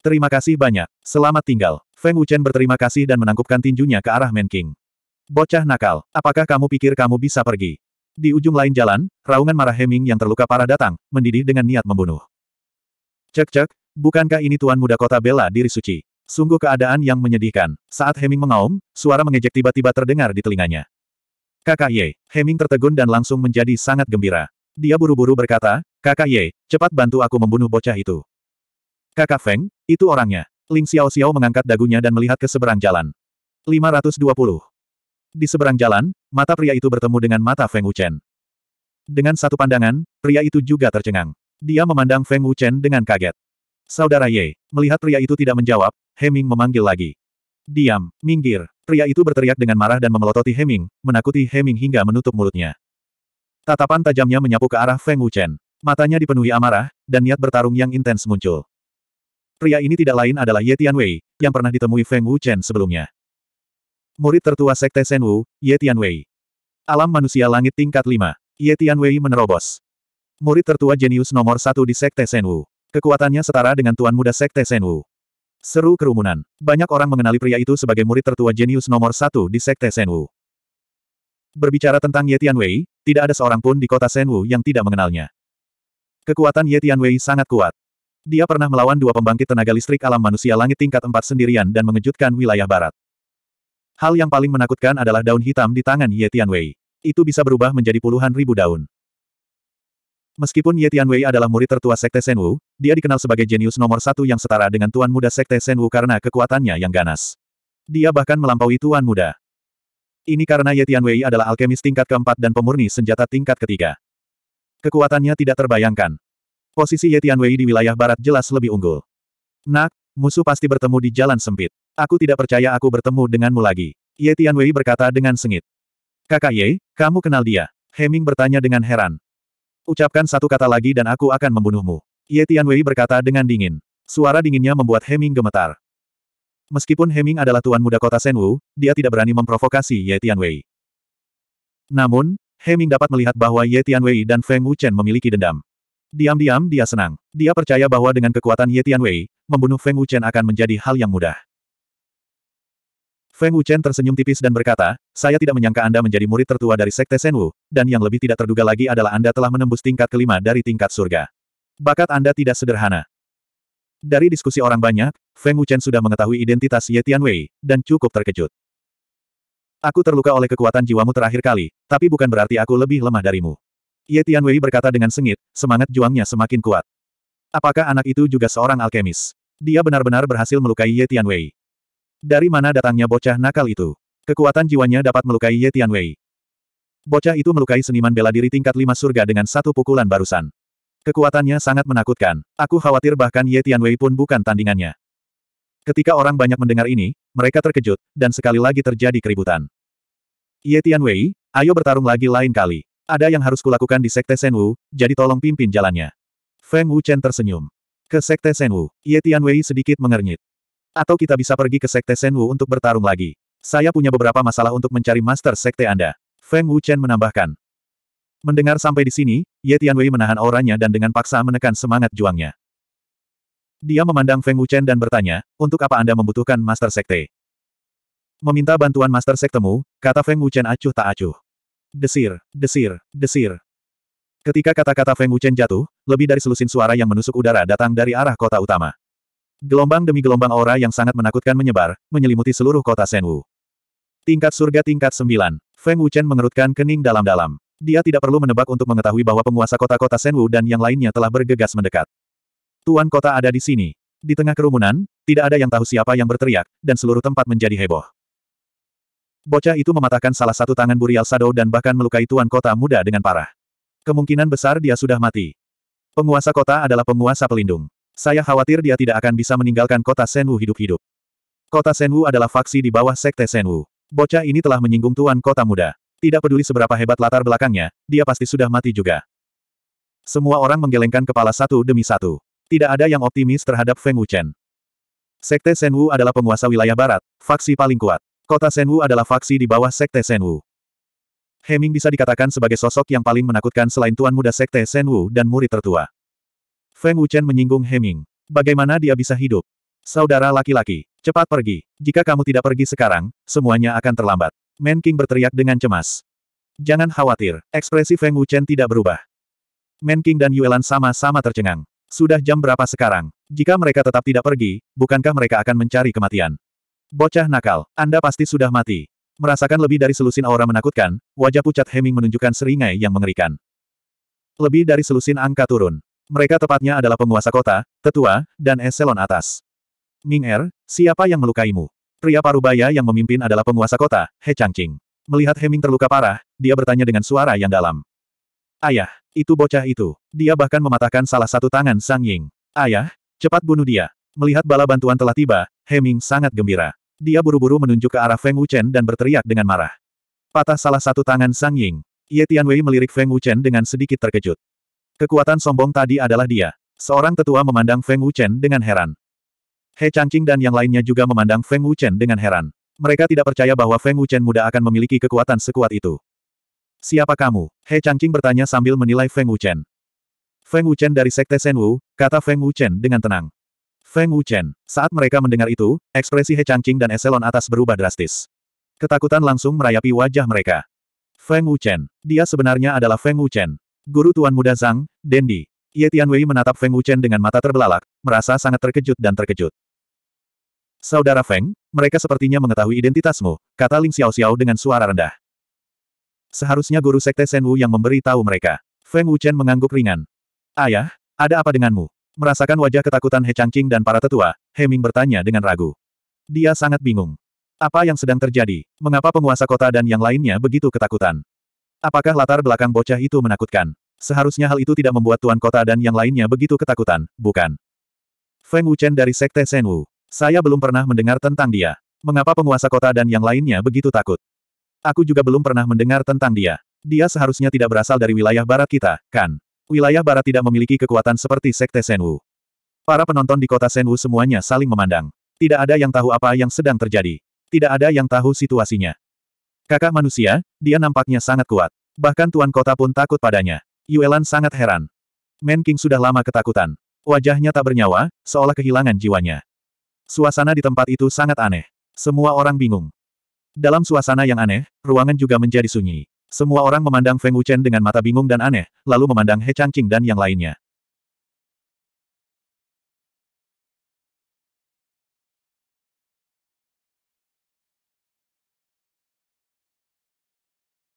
Terima kasih banyak. Selamat tinggal. Feng Wuchen berterima kasih dan menangkupkan tinjunya ke arah Men King. Bocah nakal, apakah kamu pikir kamu bisa pergi? Di ujung lain jalan, raungan marah Heming yang terluka parah datang, mendidih dengan niat membunuh. Cek-cek, bukankah ini tuan muda kota bela diri suci? Sungguh keadaan yang menyedihkan. Saat Heming mengaum, suara mengejek tiba-tiba terdengar di telinganya. Kakak Ye, Heming tertegun dan langsung menjadi sangat gembira. Dia buru-buru berkata, Kakak Ye, cepat bantu aku membunuh bocah itu. Kakak Feng, itu orangnya. Ling Xiao Xiao mengangkat dagunya dan melihat ke seberang jalan. 520. Di seberang jalan, mata pria itu bertemu dengan mata Feng Wuchen. Dengan satu pandangan, pria itu juga tercengang. Dia memandang Feng Wuchen dengan kaget. Saudara Ye, melihat pria itu tidak menjawab, Heming memanggil lagi. Diam, minggir. Pria itu berteriak dengan marah dan memelototi Heming, menakuti Heming hingga menutup mulutnya. Tatapan tajamnya menyapu ke arah Feng Wuchen. Matanya dipenuhi amarah, dan niat bertarung yang intens muncul. Pria ini tidak lain adalah Ye Tianwei, yang pernah ditemui Feng Wuchen sebelumnya. Murid tertua Sekte Senwu, Ye Tianwei. Alam manusia langit tingkat 5. Ye Tianwei menerobos. Murid tertua jenius nomor satu di Sekte Senwu. Kekuatannya setara dengan tuan muda Sekte Senwu. Seru kerumunan. Banyak orang mengenali pria itu sebagai murid tertua jenius nomor satu di Sekte Senwu. Berbicara tentang Ye Tianwei, tidak ada seorang pun di kota Senwu yang tidak mengenalnya. Kekuatan Ye Tianwei sangat kuat. Dia pernah melawan dua pembangkit tenaga listrik alam manusia langit tingkat Empat sendirian dan mengejutkan wilayah barat. Hal yang paling menakutkan adalah daun hitam di tangan Ye Tianwei. Itu bisa berubah menjadi puluhan ribu daun. Meskipun Ye Tianwei adalah murid tertua Sekte Senwu, dia dikenal sebagai jenius nomor satu yang setara dengan Tuan Muda Sekte Senwu karena kekuatannya yang ganas. Dia bahkan melampaui Tuan Muda. Ini karena Ye Tianwei adalah alkemis tingkat keempat dan pemurni senjata tingkat ketiga. Kekuatannya tidak terbayangkan. Posisi Ye Tianwei di wilayah barat jelas lebih unggul. Nak, musuh pasti bertemu di jalan sempit. Aku tidak percaya aku bertemu denganmu lagi. Ye Tianwei berkata dengan sengit. Kakak Ye, kamu kenal dia? Heming bertanya dengan heran. Ucapkan satu kata lagi dan aku akan membunuhmu. Ye Tianwei berkata dengan dingin. Suara dinginnya membuat Heming gemetar. Meskipun Heming adalah tuan muda kota Senwu, dia tidak berani memprovokasi Ye Tianwei. Namun, Heming dapat melihat bahwa Ye Tianwei dan Feng Wuchen memiliki dendam. Diam-diam dia senang. Dia percaya bahwa dengan kekuatan Ye Tianwei, membunuh Feng Wuchen akan menjadi hal yang mudah. Feng Wuchen tersenyum tipis dan berkata, saya tidak menyangka Anda menjadi murid tertua dari Sekte Senwu, dan yang lebih tidak terduga lagi adalah Anda telah menembus tingkat kelima dari tingkat surga. Bakat Anda tidak sederhana. Dari diskusi orang banyak, Feng Wuchen sudah mengetahui identitas Ye Tianwei, dan cukup terkejut. Aku terluka oleh kekuatan jiwamu terakhir kali, tapi bukan berarti aku lebih lemah darimu. Ye Tianwei berkata dengan sengit, semangat juangnya semakin kuat. Apakah anak itu juga seorang alkemis? Dia benar-benar berhasil melukai Ye Tianwei. Dari mana datangnya bocah nakal itu? Kekuatan jiwanya dapat melukai Ye Tianwei. Bocah itu melukai seniman bela diri tingkat lima surga dengan satu pukulan barusan. Kekuatannya sangat menakutkan. Aku khawatir bahkan Ye Tianwei pun bukan tandingannya. Ketika orang banyak mendengar ini, mereka terkejut, dan sekali lagi terjadi keributan. Ye Tianwei, ayo bertarung lagi lain kali. Ada yang harus kulakukan di Sekte Senwu, jadi tolong pimpin jalannya. Feng Wuchen tersenyum. Ke Sekte Senwu, Ye Tianwei sedikit mengernyit. Atau kita bisa pergi ke Sekte Senwu untuk bertarung lagi. Saya punya beberapa masalah untuk mencari Master Sekte Anda. Feng Wuchen menambahkan. Mendengar sampai di sini, Ye Tianwei menahan auranya dan dengan paksa menekan semangat juangnya. Dia memandang Feng Wuchen dan bertanya, untuk apa Anda membutuhkan Master Sekte? Meminta bantuan Master Sektemu, kata Feng Wuchen acuh tak acuh. Desir, desir, desir. Ketika kata-kata Feng Wuchen jatuh, lebih dari selusin suara yang menusuk udara datang dari arah kota utama. Gelombang demi gelombang aura yang sangat menakutkan menyebar, menyelimuti seluruh kota Senwu. Tingkat surga tingkat Sembilan, Feng Wuchen mengerutkan kening dalam-dalam. Dia tidak perlu menebak untuk mengetahui bahwa penguasa kota-kota Senwu dan yang lainnya telah bergegas mendekat. Tuan kota ada di sini. Di tengah kerumunan, tidak ada yang tahu siapa yang berteriak, dan seluruh tempat menjadi heboh. Bocah itu mematahkan salah satu tangan Burial Shadow dan bahkan melukai tuan kota muda dengan parah. Kemungkinan besar dia sudah mati. Penguasa kota adalah penguasa pelindung. Saya khawatir dia tidak akan bisa meninggalkan kota Senwu hidup-hidup. Kota Senwu adalah faksi di bawah Sekte Senwu. Bocah ini telah menyinggung Tuan Kota Muda. Tidak peduli seberapa hebat latar belakangnya, dia pasti sudah mati juga. Semua orang menggelengkan kepala satu demi satu. Tidak ada yang optimis terhadap Feng Wuchen. Sekte Senwu adalah penguasa wilayah barat, faksi paling kuat. Kota Senwu adalah faksi di bawah Sekte Senwu. Heming bisa dikatakan sebagai sosok yang paling menakutkan selain Tuan Muda Sekte Senwu dan murid tertua. Feng Wuchen menyinggung Heming. Bagaimana dia bisa hidup? Saudara laki-laki, cepat pergi. Jika kamu tidak pergi sekarang, semuanya akan terlambat. Men King berteriak dengan cemas. Jangan khawatir, ekspresi Feng Wuchen tidak berubah. Men King dan Yuelan sama-sama tercengang. Sudah jam berapa sekarang? Jika mereka tetap tidak pergi, bukankah mereka akan mencari kematian? Bocah nakal, Anda pasti sudah mati. Merasakan lebih dari selusin aura menakutkan, wajah pucat Heming menunjukkan seringai yang mengerikan. Lebih dari selusin angka turun. Mereka tepatnya adalah penguasa kota, tetua, dan eselon atas. Ming Er, siapa yang melukaimu? Pria parubaya yang memimpin adalah penguasa kota, He Changqing. Melihat Heming terluka parah, dia bertanya dengan suara yang dalam. Ayah, itu bocah itu. Dia bahkan mematahkan salah satu tangan Sang Ying. Ayah, cepat bunuh dia. Melihat bala bantuan telah tiba, Heming sangat gembira. Dia buru-buru menunjuk ke arah Feng Wuchen dan berteriak dengan marah. Patah salah satu tangan Sang Ying. Ye Tianwei melirik Feng Wuchen dengan sedikit terkejut. Kekuatan sombong tadi adalah dia. Seorang tetua memandang Feng Wuchen dengan heran. He Changqing dan yang lainnya juga memandang Feng Wuchen dengan heran. Mereka tidak percaya bahwa Feng Wuchen muda akan memiliki kekuatan sekuat itu. Siapa kamu? He Changqing bertanya sambil menilai Feng Wuchen. Feng Wuchen dari Sekte Senwu, kata Feng Wuchen dengan tenang. Feng Wuchen, saat mereka mendengar itu, ekspresi He Changqing dan eselon atas berubah drastis. Ketakutan langsung merayapi wajah mereka. Feng Wuchen, dia sebenarnya adalah Feng Wuchen, Guru Tuan Muda Zhang, Dendi. Ye Tianwei menatap Feng Wuchen dengan mata terbelalak, merasa sangat terkejut dan terkejut. Saudara Feng, mereka sepertinya mengetahui identitasmu, kata Ling Xiao Xiao dengan suara rendah. Seharusnya guru sekte Shen Wu yang tahu mereka. Feng Wuchen mengangguk ringan. Ayah, ada apa denganmu? Merasakan wajah ketakutan He Changqing dan para tetua, Heming bertanya dengan ragu. Dia sangat bingung. Apa yang sedang terjadi? Mengapa penguasa kota dan yang lainnya begitu ketakutan? Apakah latar belakang bocah itu menakutkan? Seharusnya hal itu tidak membuat Tuan Kota dan yang lainnya begitu ketakutan, bukan? Feng Wuchen dari Sekte Senwu. Saya belum pernah mendengar tentang dia. Mengapa penguasa kota dan yang lainnya begitu takut? Aku juga belum pernah mendengar tentang dia. Dia seharusnya tidak berasal dari wilayah barat kita, kan? Wilayah barat tidak memiliki kekuatan seperti Sekte Senwu. Para penonton di kota Senwu semuanya saling memandang. Tidak ada yang tahu apa yang sedang terjadi. Tidak ada yang tahu situasinya. Kakak manusia, dia nampaknya sangat kuat. Bahkan tuan kota pun takut padanya. Yuelan sangat heran. Men King sudah lama ketakutan. Wajahnya tak bernyawa, seolah kehilangan jiwanya. Suasana di tempat itu sangat aneh. Semua orang bingung. Dalam suasana yang aneh, ruangan juga menjadi sunyi. Semua orang memandang Feng Wuchen dengan mata bingung dan aneh, lalu memandang He Changqing dan yang lainnya.